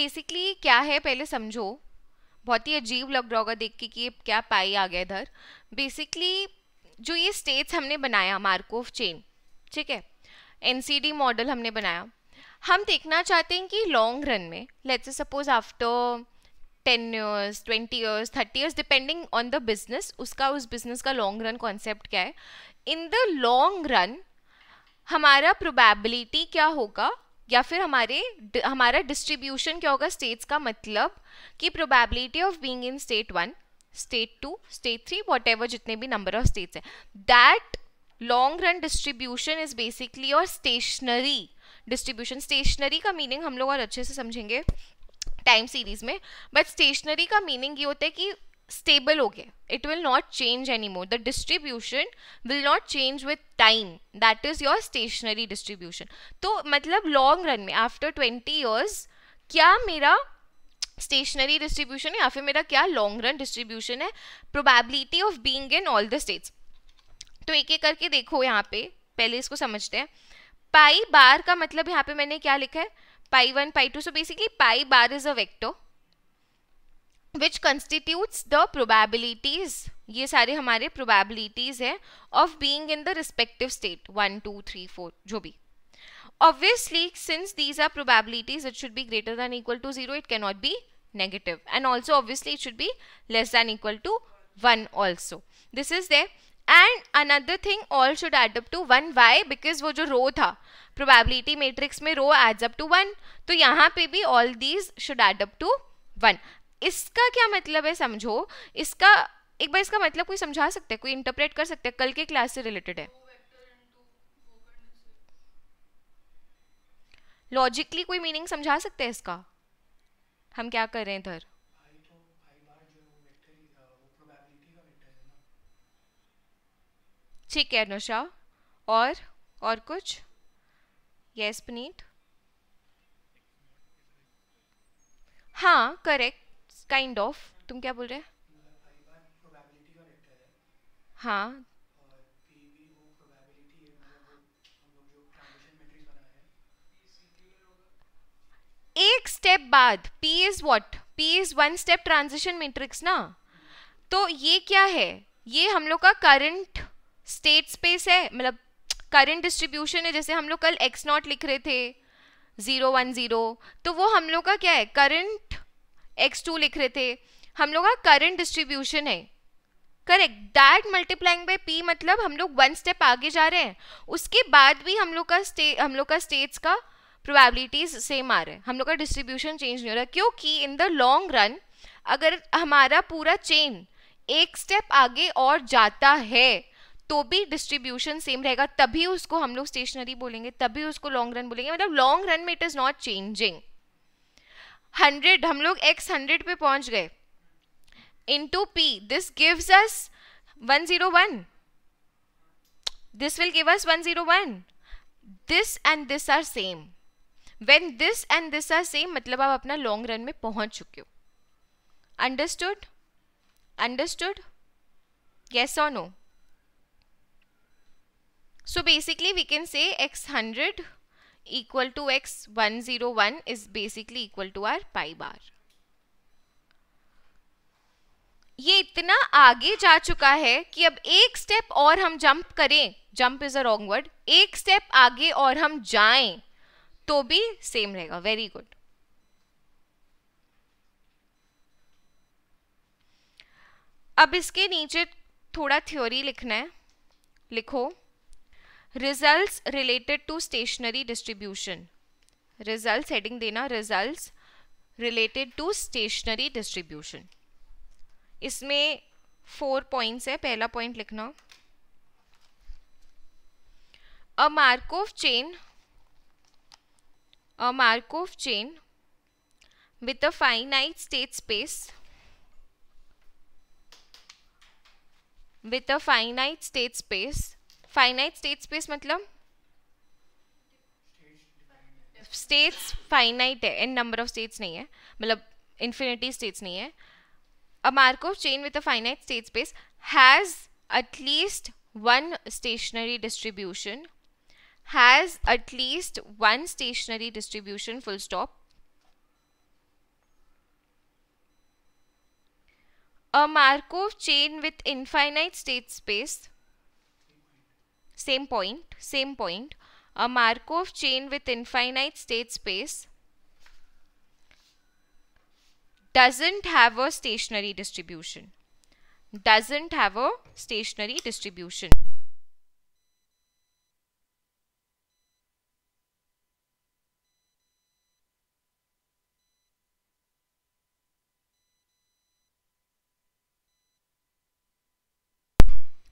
Basically क्या है पहले समझो बहुत ही अजीब लग रहा होगा देख के कि ये क्या पाई आ गया इधर बेसिकली जो ये स्टेट्स हमने बनाया मार्कोव चेन ठीक है एनसीडी मॉडल हमने बनाया हम देखना चाहते हैं कि लॉन्ग रन में let's suppose after ten years twenty years thirty years depending on the business उसका उस बिजनेस का लॉन्ग रन कॉन्सेप्ट क्या है इन द लॉन्ग रन हमारा प्रोबेबिलिटी क्या होगा या फिर हमारे हमारा डिस्ट्रीब्यूशन क्या होगा स्टेट्स का मतलब कि probability of being in state one state two state three what जितने भी नंबर ऑफ स्टेट्स हैं that long run distribution is basically और स्टेशनरी डिस्ट्रीब्यूशन स्टेशनरी का मीनिंग हम लोग और अच्छे से समझेंगे टाइम सीरीज में बट स्टेशनरी का मीनिंग ये होता है कि स्टेबल हो गए it will not change any more the distribution will not change with time that is your stationery distribution तो मतलब लॉन्ग रन में आफ्टर ट्वेंटी ईयर्स क्या मेरा स्टेशनरी डिस्ट्रीब्यूशन या फिर मेरा क्या लॉन्ग रन डिस्ट्रीब्यूशन है probability of being in all the states तो एक एक करके देखो यहाँ पे पहले इसको समझते हैं पाई बार का मतलब यहाँ पे मैंने क्या लिखा है pi one pi two so basically pi bar is a vector which constitutes the probabilities ये सारे हमारे प्रोबेबिलिटीज हैं of being in the respective state one two three four जो भी obviously since these are probabilities it should be greater than equal to zero it cannot be negative and also obviously it should be less than equal to one also this is there and another thing all should add up to one why because वो जो row था probability matrix में row adds up to one तो यहाँ पे भी all these should add up to one इसका क्या मतलब है समझो इसका एक बार इसका मतलब कोई समझा सकते हैं कोई इंटरप्रेट कर सकते हैं कल के क्लास से रिलेटेड है लॉजिकली कोई मीनिंग समझा सकते हैं इसका हम क्या कर रहे हैं इधर ठीक है अनुषा और और कुछ यस पुनीत पनीत हाँ correct kind kind of of, तुम क्या बोल रहे हाँ एक स्टेप बाद P is what P is one step transition matrix ना तो ये क्या है ये हम लोग का करंट स्टेट स्पेस है मतलब करंट डिस्ट्रीब्यूशन है जैसे हम लोग कल एक्स नॉट लिख रहे थे ज़ीरो वन ज़ीरो तो वो हम लोग का क्या है करंट एक्स टू लिख रहे थे हम लोग का करंट डिस्ट्रीब्यूशन है correct that multiplying by P मतलब हम लोग वन स्टेप आगे जा रहे हैं उसके बाद भी हम लोग का स्टे हम लोग का स्टेट्स का प्रोबेबिलिटीज सेम आ रहे हैं हम लोग का डिस्ट्रीब्यूशन चेंज नहीं हो रहा क्योंकि इन द लॉन्ग रन अगर हमारा पूरा चेन एक स्टेप आगे और जाता है तो भी डिस्ट्रीब्यूशन सेम रहेगा तभी उसको हम लोग स्टेशनरी बोलेंगे तभी उसको लॉन्ग रन बोलेंगे मतलब लॉन्ग रन में it is not changing hundred हम लोग एक्स हंड्रेड पे पहुंच गए into P this gives us one zero one this will give us one zero one this and this are same when this and this are same मतलब आप अपना long run में पहुंच चुके हो अंडरस्टूड अंडरस्टूड येस और no so basically we can say X hundred equal to x101 is basically equal to our pi bar. ये इतना आगे जा चुका है कि अब एक स्टेप और हम जंप करें jump is a wrong word एक स्टेप आगे और हम जाएं तो भी सेम रहेगा वेरी गुड अब इसके नीचे थोड़ा थ्योरी लिखना है लिखो result related to stationary distribution result heading देना result related to stationary distribution इसमें फोर पॉइंट्स है पहला पॉइंट लिखना a Markov chain a Markov chain with a finite state space with a finite state space finite state space मतलब states finite है N number of states नहीं है मतलब infinity states नहीं है a Markov chain with a finite state space has at least one stationary distribution has at least one stationary distribution full stop a Markov chain with infinite state space same point, same point, a Markov chain with infinite state space doesn't have a stationary distribution. Doesn't have a stationary distribution.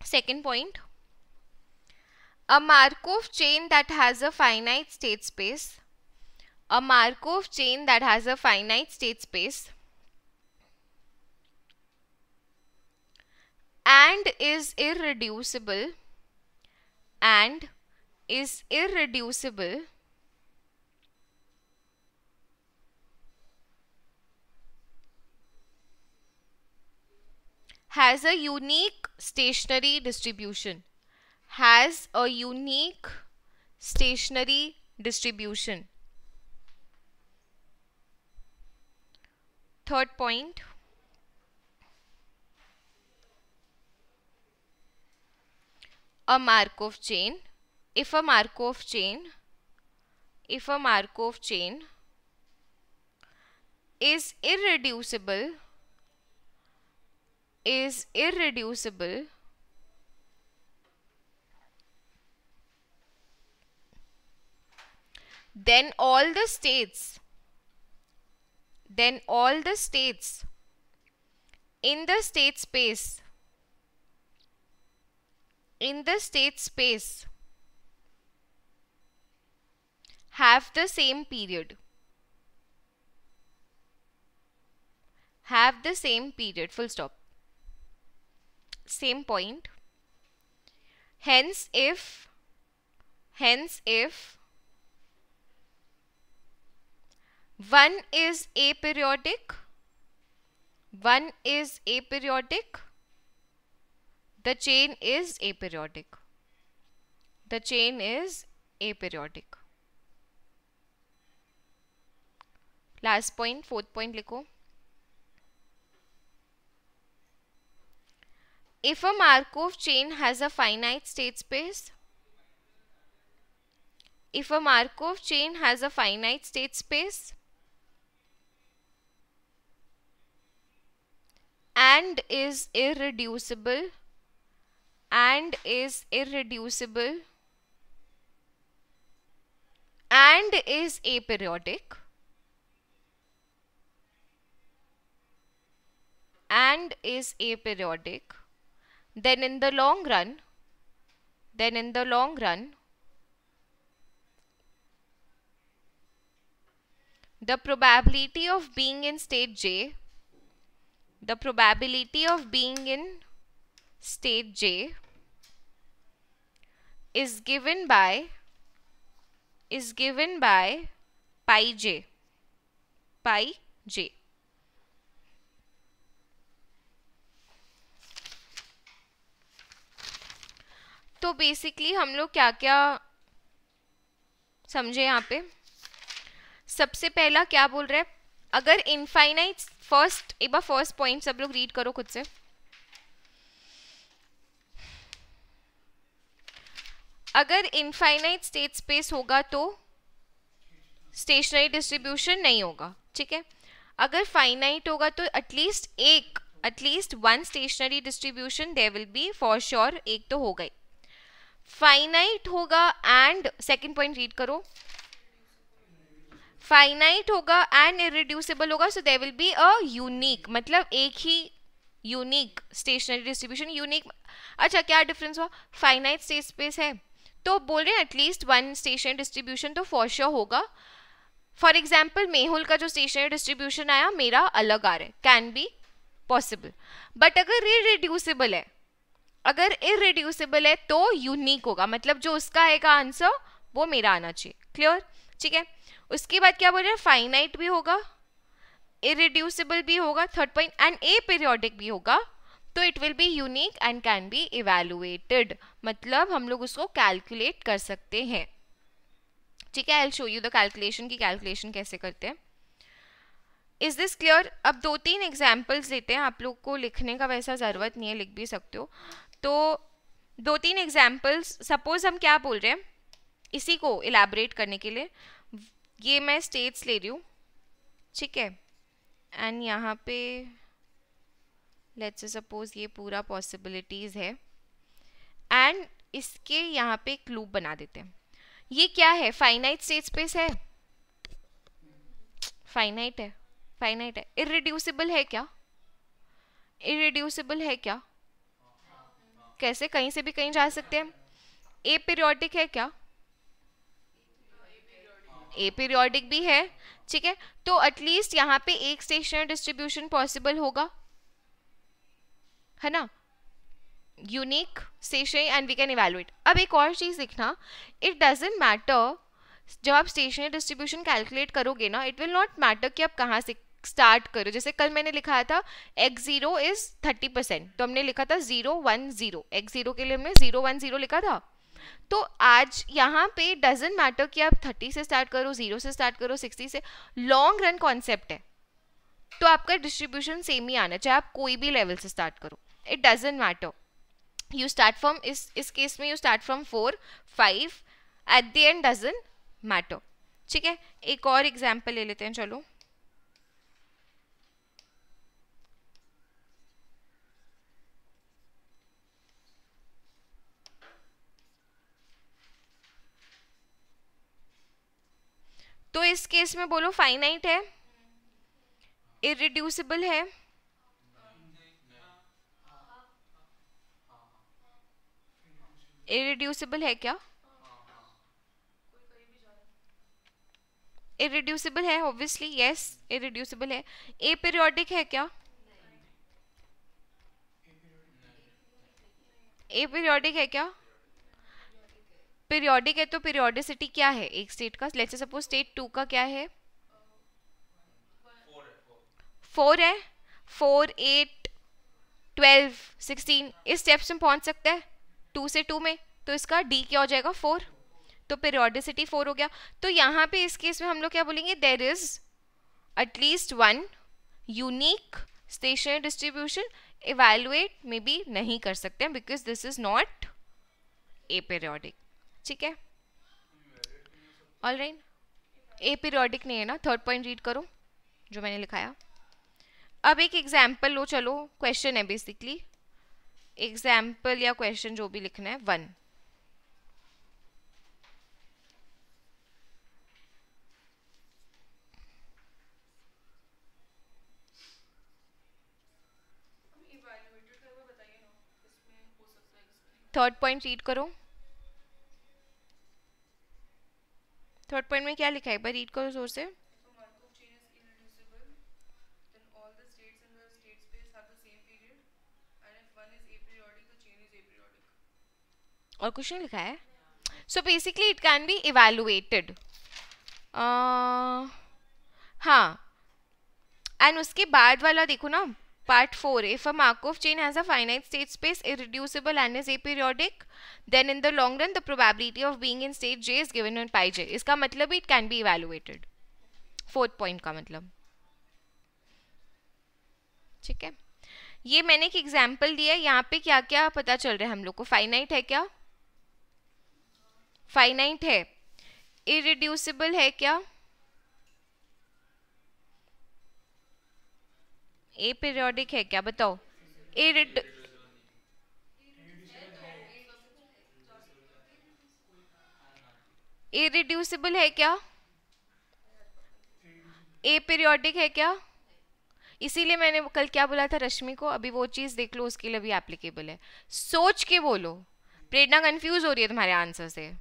Second point, a Markov chain that has a finite state space. A Markov chain that has a finite state space and is irreducible and is irreducible has a unique stationary distribution has a unique stationary distribution. Third point. A Markov chain. If a Markov chain, if a Markov chain is irreducible, is irreducible then all the states then all the states in the state space in the state space have the same period have the same period full stop same point hence if hence if One is aperiodic. One is aperiodic. The chain is aperiodic. The chain is aperiodic. Last point, fourth point likho. If a Markov chain has a finite state space, if a Markov chain has a finite state space, and is irreducible and is irreducible and is aperiodic and is aperiodic then in the long run then in the long run the probability of being in state J the probability of being in state J is given by is given by pi j pi j तो basically हम लोग क्या क्या समझे यहाँ पे सबसे पहला क्या बोल रहे हैं अगर इनफाइनाइट फर्स्ट एक बार फर्स्ट पॉइंट सब लोग रीड करो खुद से अगर इनफाइनाइट स्टेट स्पेस होगा तो स्टेशनरी डिस्ट्रीब्यूशन नहीं होगा ठीक है अगर फाइनाइट होगा तो एटलीस्ट एक at least one stationary distribution there will be for sure एक तो हो गई फाइनाइट होगा एंड सेकेंड पॉइंट रीड करो फाइनाइट होगा एंड इरिड्यूसेबल होगा so they will be a unique मतलब एक ही यूनिक स्टेशनरी डिस्ट्रीब्यूशन यूनिक अच्छा क्या डिफरेंस हुआ फाइनाइट स्टेट स्पेस है तो बोल रहे हैं एटलीस्ट वन स्टेशनरी डिस्ट्रीब्यूशन तो फॉर होगा फॉर एग्जाम्पल मेहुल का जो स्टेशनरी डिस्ट्रीब्यूशन आया मेरा अलग आ रहा है कैन बी पॉसिबल बट अगर इरिड्यूसिबल है अगर रिड्यूसेबल है तो यूनिक होगा मतलब जो उसका आएगा आंसर वो मेरा आना चाहिए क्लियर ठीक है उसके बाद क्या बोल रहे हैं फाइनाइट भी होगा इरिड्यूसिबल भी होगा third point and aperiodic भी होगा तो it will be unique and can be evaluated मतलब हम लोग उसको कैलकुलेट कर सकते हैं ठीक है I show you the calculation की कैलकुलेशन कैसे करते हैं इज दिस क्लियर अब दो तीन एग्जाम्पल्स लेते हैं आप लोग को लिखने का वैसा ज़रूरत नहीं है लिख भी सकते हो तो दो तीन एग्जाम्पल्स सपोज हम क्या बोल रहे हैं इसी को इलेबरेट करने के लिए ये मैं स्टेट्स ले रही हूँ ठीक है एंड यहाँ पे लेट्स सपोज ये पूरा पॉसिबिलिटीज़ है एंड इसके यहाँ पे एक लूप बना देते हैं ये क्या है फाइनाइट स्टेट स्पेस है फाइनाइट है फाइनाइट है इरिड्यूसिबल है क्या इरिड्यूसिबल है क्या कैसे कहीं से भी कहीं जा सकते हैं ए पीरियोडिक है क्या ए पीरियोडिक भी है ठीक है तो एटलीस्ट यहाँ पे एक स्टेशनरी डिस्ट्रीब्यूशन पॉसिबल होगा है ना unique stationary and we can evaluate अब एक और चीज़ लिखना इट डजेंट मैटर जब आप स्टेशनरी डिस्ट्रीब्यूशन कैलकुलेट करोगे ना इट विल नॉट मैटर कि आप कहाँ से स्टार्ट करो जैसे कल मैंने लिखा था X zero is thirty percent तो हमने लिखा था zero one zero X zero के लिए हमने जीरो वन जीरो लिखा था तो आज यहाँ पे डजेंट मैटर कि आप थर्टी से स्टार्ट करो जीरो से स्टार्ट करो सिक्सटी से लॉन्ग रन कॉन्सेप्ट है तो आपका डिस्ट्रीब्यूशन सेम ही आना चाहे आप कोई भी लेवल से स्टार्ट करो it doesn't matter you start from इस इस केस में you start from four five at the end doesn't matter ठीक है एक और एग्जाम्पल ले लेते हैं चलो तो इस केस में बोलो फाइनाइट है इरिड्यूसिबल है इरिड्यूसिबल है क्या इरिड्यूसिबल है ऑब्वियसली यस इरिड्यूसिबल है ए पीरियोडिक है क्या ए पीरियोडिक है क्या पीरियोडिक है तो पीरियोडिसिटी क्या है एक स्टेट का लेट्स सपोज स्टेट टू का क्या है फोर है फोर एट ट्वेल्व सिक्सटीन इस स्टेप्स में पहुंच सकता है टू से टू में तो इसका डी क्या हो जाएगा फोर तो पीरियोडिसिटी फोर हो गया तो यहाँ पे इस केस में हम लोग क्या बोलेंगे there is at least one unique stationary distribution may be नहीं कर सकते हैं because this is not aperiodic ठीक है ऑल राइट ए पीरियडिक नहीं है ना थर्ड पॉइंट रीड करो जो मैंने लिखाया अब एक एग्जाम्पल लो चलो क्वेश्चन है बेसिकली एग्जाम्पल या क्वेश्चन जो भी लिखना है वन थर्ड पॉइंट रीड करो थर्ड पॉइंट में क्या लिखा है एक बार रीड करो जोर से और कुछ नहीं लिखा है so basically it can be evaluated हाँ एंड उसके बाद वाला देखो ना Part 4. If a Markov chain has a finite state space, irreducible and is aperiodic, then in the long run the probability of being in state J is given in pi J. iska matlab it can be evaluated. fourth point ka matlab theek hai ये मैंने एक example दिया है यहाँ पे क्या क्या पता चल रहा है हम लोग को फाइनाइट है क्या फाइनाइट है इरिड्यूसिबल है क्या ए पीरियोडिक है क्या बताओ इरिट इरिड्यूसिबल है क्या ए पीरियोडिक है क्या इसीलिए मैंने कल क्या बोला था रश्मि को अभी वो चीज़ देख लो उसके लिए भी एप्लीकेबल है सोच के बोलो प्रेरणा कंफ्यूज हो रही है तुम्हारे आंसर से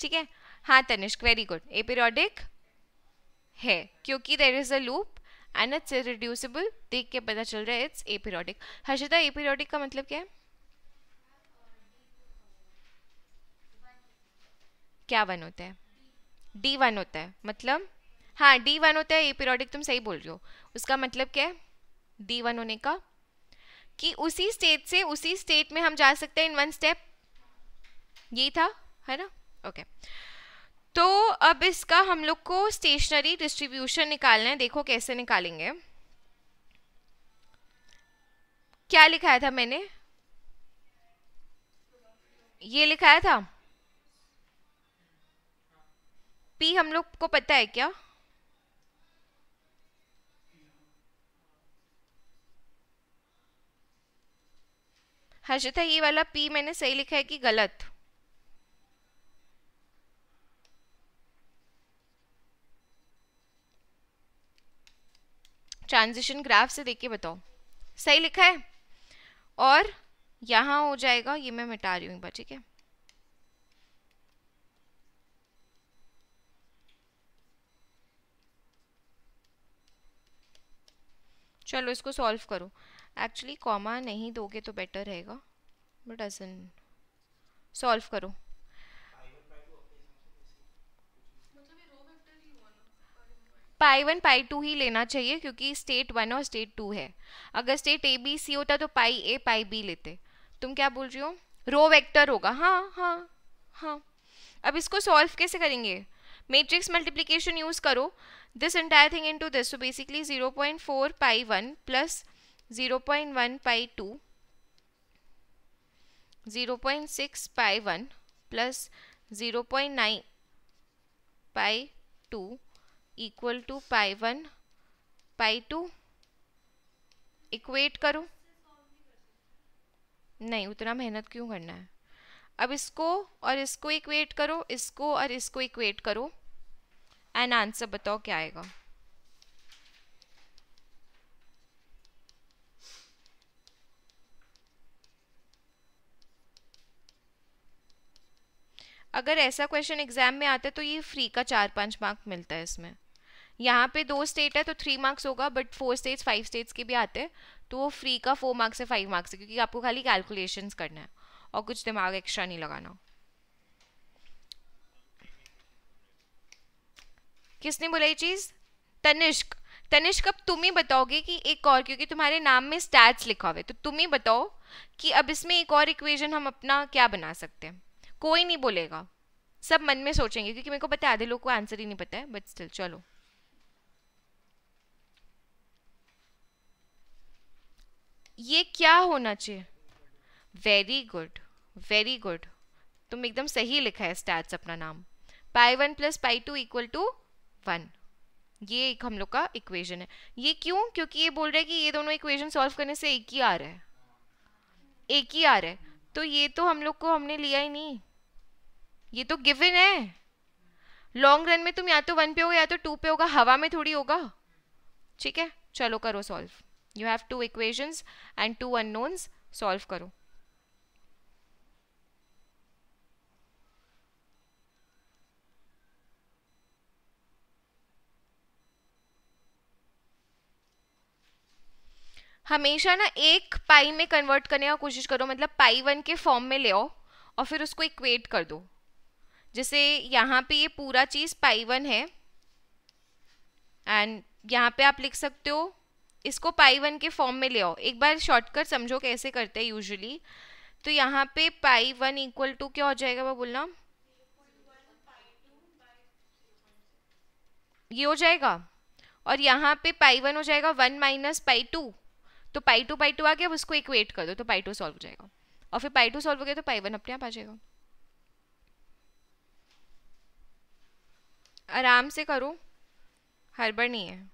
ठीक है हाँ Tanishq very good aperiodic है क्योंकि there is a loop and it's reducible देख के पता चल रहा है इट्स पीरियोडिक हर्षिता पीरियोडिक का मतलब क्या है क्या वन होता है डी वन होता है मतलब हाँ डी वन होता है ए पीरियोडिक तुम सही बोल रहे हो उसका मतलब क्या है डी वन होने का कि उसी स्टेट से उसी स्टेट में हम जा सकते हैं इन वन स्टेप यही था है ना ओके okay. तो अब इसका हम लोग को स्टेशनरी डिस्ट्रीब्यूशन निकालना है देखो कैसे निकालेंगे क्या लिखाया था मैंने ये लिखाया था पी हम लोग को पता है क्या हर्षिता ये वाला पी मैंने सही लिखा है कि गलत ट्रांजिशन ग्राफ से देख के बताओ सही लिखा है और यहाँ हो जाएगा ये मैं मिटा रही हूँ एक बार ठीक है चलो इसको सॉल्व करो एक्चुअली कॉमा नहीं दोगे तो बेटर रहेगा बट डजन सॉल्व करो पाई वन पाई टू ही लेना चाहिए क्योंकि स्टेट वन और स्टेट टू है अगर स्टेट ए बी सी होता तो पाई ए पाई बी लेते तुम क्या बोल रही हो रो वेक्टर होगा हाँ हाँ हाँ अब इसको सॉल्व कैसे करेंगे मैट्रिक्स मल्टीप्लीकेशन यूज़ करो this entire thing into this so basically zero point four pi one plus zero point one pi two zero point six pi one plus zero point nine pi two equal to pi one pi two equate करूं नहीं उतना मेहनत क्यों करना है अब इसको और इसको इक्वेट करो इसको और इसको इक्वेट करो एंड आंसर बताओ क्या आएगा अगर ऐसा क्वेश्चन एग्जाम में आता है तो ये फ्री का चार पाँच मार्क मिलता है इसमें यहाँ पे दो स्टेट है तो थ्री मार्क्स होगा but four states five states के भी आते हैं तो वो फ्री का फोर मार्क्स से फाइव मार्क्स है क्योंकि आपको खाली कैलकुलेशन करना है और कुछ दिमाग एक्स्ट्रा नहीं लगाना किसने बोला ये चीज़ तनिष्क तनिष्क अब तुम ही बताओगे कि एक और क्योंकि तुम्हारे नाम में स्टैट्स लिखा हुआ है तो तुम ही बताओ कि अब इसमें एक और इक्वेशन हम अपना क्या बना सकते हैं कोई नहीं बोलेगा सब मन में सोचेंगे क्योंकि मेरे को पता है आधे लोग को आंसर ही नहीं पता है बट स्टिल चलो ये क्या होना चाहिए वेरी गुड वेरी गुड तुम एकदम सही लिखा है स्टैट्स अपना नाम pi one plus pi two equal to one ये एक हम लोग का इक्वेशन है ये क्यों क्योंकि ये बोल रहा है कि ये दोनों इक्वेशन सॉल्व करने से एक ही आ रहा है एक ही आ रहा है तो ये तो हम लोग को हमने लिया ही नहीं ये तो गिवन है लॉन्ग रन में तुम या तो वन पे होगा या तो टू पे होगा हवा में थोड़ी होगा ठीक है चलो करो solve you have two equations and two unknowns solve करो हमेशा ना एक पाई में कन्वर्ट करने का कोशिश करो मतलब पाई वन के फॉर्म में ले आओ और फिर उसको इक्वेट कर दो जैसे यहाँ पे ये पूरा चीज़ पाई वन है एंड यहाँ पे आप लिख सकते हो इसको पाई वन के फॉर्म में ले आओ एक बार शॉर्टकट समझो कैसे करते हैं यूजुअली तो यहाँ पे पाई वन इक्वल टू क्या हो जाएगा वह बोलना ये हो जाएगा और यहाँ पे पाई वन हो जाएगा वन माइनस पाई टू तो पाई टू पाई टू आ गया अब उसको इक्वेट कर दो तो पाई टू सॉल्व हो जाएगा और फिर पाई टू सॉल्व हो गया तो पाई वन अपने आप आ जाएगा आराम से करो हड़बड़ नहीं है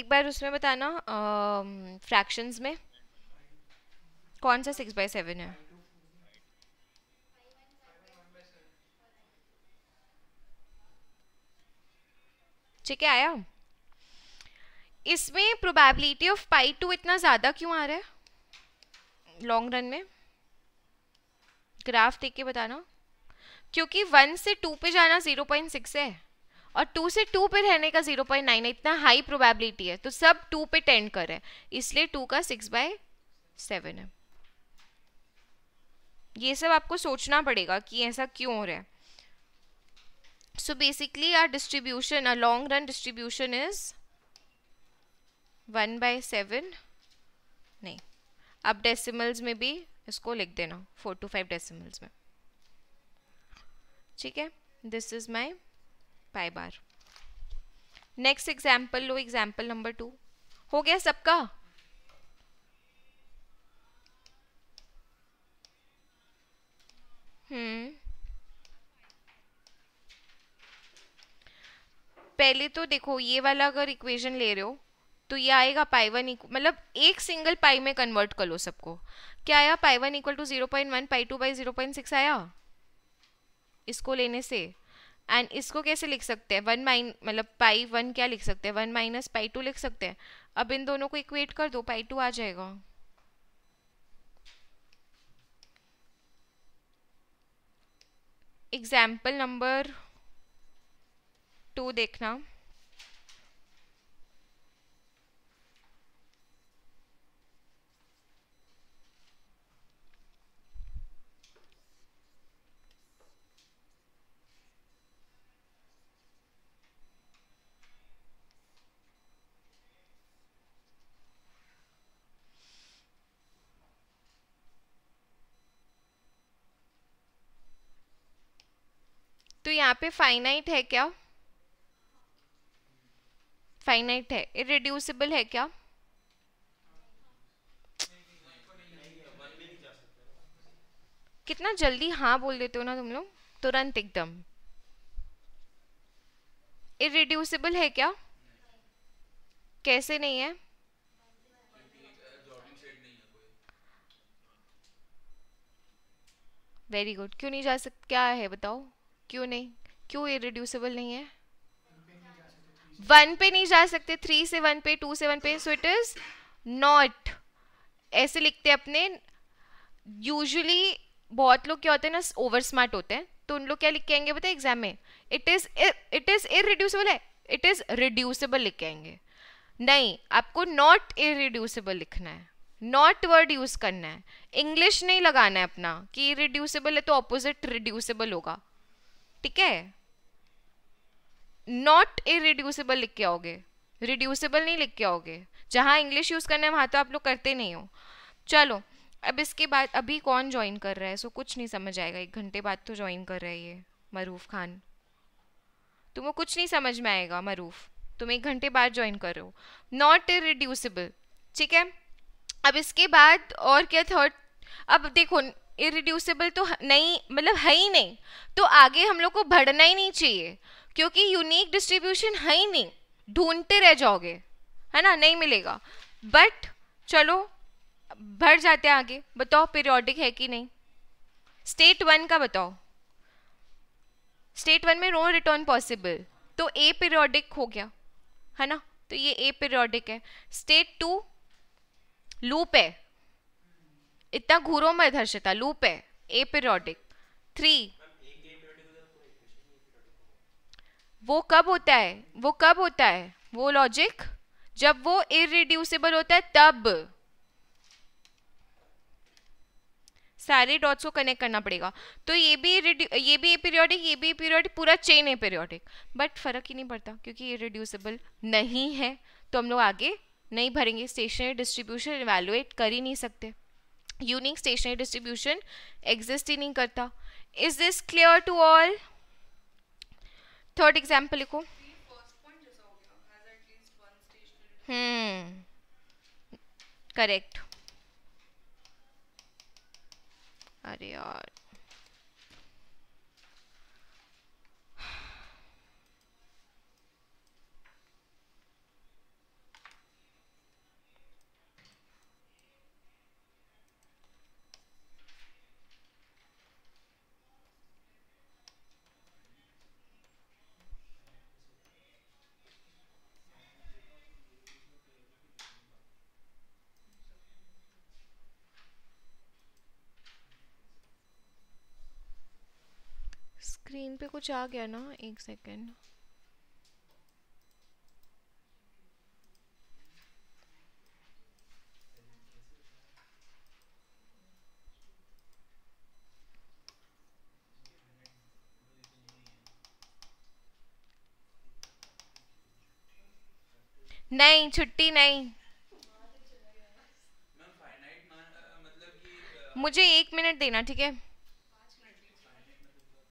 एक बार उसमें बताना फ्रैक्शंस में कौन सा सिक्स बाई सेवन है ठीक है आया इसमें प्रोबेबिलिटी ऑफ पाई टू इतना ज़्यादा क्यों आ रहा है लॉन्ग रन में ग्राफ देख के बताना क्योंकि वन से टू पे जाना ज़ीरो पॉइंट सिक्स है और टू से टू पे रहने का जीरो पॉइंट नाइन है इतना हाई प्रोबेबिलिटी है तो सब टू पे टेंड कर रहे हैं इसलिए टू का सिक्स बाय सेवन है ये सब आपको सोचना पड़ेगा कि ऐसा क्यों हो रहा है so basically our distribution a long run distribution is one by seven नहीं अब डेसिमल्स में भी इसको लिख देना फोर टू फाइव डेसिमल्स में ठीक है this is my pi bar next example लो एग्जाम्पल नंबर टू हो गया सबका हम्म पहले तो देखो ये वाला अगर इक्वेशन ले रहे हो तो ये आएगा पाई वन मतलब एक सिंगल पाई में कन्वर्ट कर लो सबको क्या आया pi one equal to zero point one pi two by zero point six आया इसको लेने से एंड इसको कैसे लिख सकते हैं वन माइन मतलब पाई वन क्या लिख सकते हैं वन माइनस पाई टू लिख सकते हैं अब इन दोनों को इक्वेट कर दो पाई टू आ जाएगा एग्जाम्पल नंबर टू देखना तो यहाँ पे फाइनाइट है क्या फाइनाइट है इरेड्यूसिबल है क्या कितना जल्दी हाँ बोल देते हो ना तुम लोग तुरंत एकदम इरिड्यूसिबल है क्या कैसे नहीं है वेरी गुड क्यों नहीं जा सकते क्या है बताओ क्यों नहीं क्यों ये रिड्यूसेबल नहीं है वन पे नहीं जा सकते थ्री से वन पे टू से वन पे सो इट इज नॉट ऐसे लिखते अपने यूजली बहुत लोग क्या होते हैं ना ओवर स्मार्ट होते हैं तो उन लोग क्या लिख के आएंगे बताए एग्जाम में इट इज इट इज इ है इट इज रिड्यूसेबल लिख के आएंगे नहीं आपको नॉट इरिड्यूसेबल लिखना है नॉट वर्ड यूज करना है इंग्लिश नहीं लगाना है अपना कि रिड्यूसेबल है तो ऑपोजिट रिड्यूसेबल होगा ठीक है नॉट ए रिड्यूसेबल लिख के आओगे रिड्यूसेबल नहीं लिख के आओगे जहाँ इंग्लिश यूज़ करना है वहाँ तो आप लोग करते नहीं हो चलो अब इसके बाद अभी कौन ज्वाइन कर रहा है सो कुछ नहीं समझ आएगा एक घंटे बाद तो ज्वाइन कर रहा है ये मरूफ खान तुम्हें कुछ नहीं समझ में आएगा मरूफ तुम एक घंटे बाद ज्वाइन कर रहे हो नॉट रिड्यूसेबल ठीक है अब इसके बाद और क्या थर्ड अब देखो इरिड्यूसेबल तो नहीं मतलब है ही नहीं तो आगे हम लोग को बढ़ना ही नहीं चाहिए क्योंकि यूनिक डिस्ट्रीब्यूशन है ही नहीं ढूंढते रह जाओगे है ना नहीं मिलेगा बट चलो बढ़ जाते हैं आगे बताओ पीरियोडिक है कि नहीं स्टेट वन का बताओ स्टेट वन में नो रिटर्न पॉसिबल तो ए पीरियोडिक हो गया है ना तो ये ए पीरियोडिक है स्टेट टू लूप है इतना घूरो से था लूप है ए पीरियोडिक थ्री वो कब होता है वो कब होता है वो लॉजिक जब वो इरिड्यूसिबल होता है तब सारे डॉट्स को कनेक्ट करना पड़ेगा तो ये भी ये भी पीरियोडिक ये भी पीरियोडिक पूरा चेन है पीरियोडिक बट फर्क ही नहीं पड़ता क्योंकि ये रिड्यूसेबल नहीं है तो हम लोग आगे नहीं भरेंगे स्टेशनरी डिस्ट्रीब्यूशन इवेलुएट कर ही नहीं सकते यूनिक स्टेशनरी डिस्ट्रीब्यूशन एग्जिस्ट ही नहीं करता is this clear to all third example लिखो हम्म करेक्ट अरे यार स्क्रीन पे कुछ आ गया ना एक सेकेंड नहीं छुट्टी नहीं मुझे एक मिनट देना ठीक है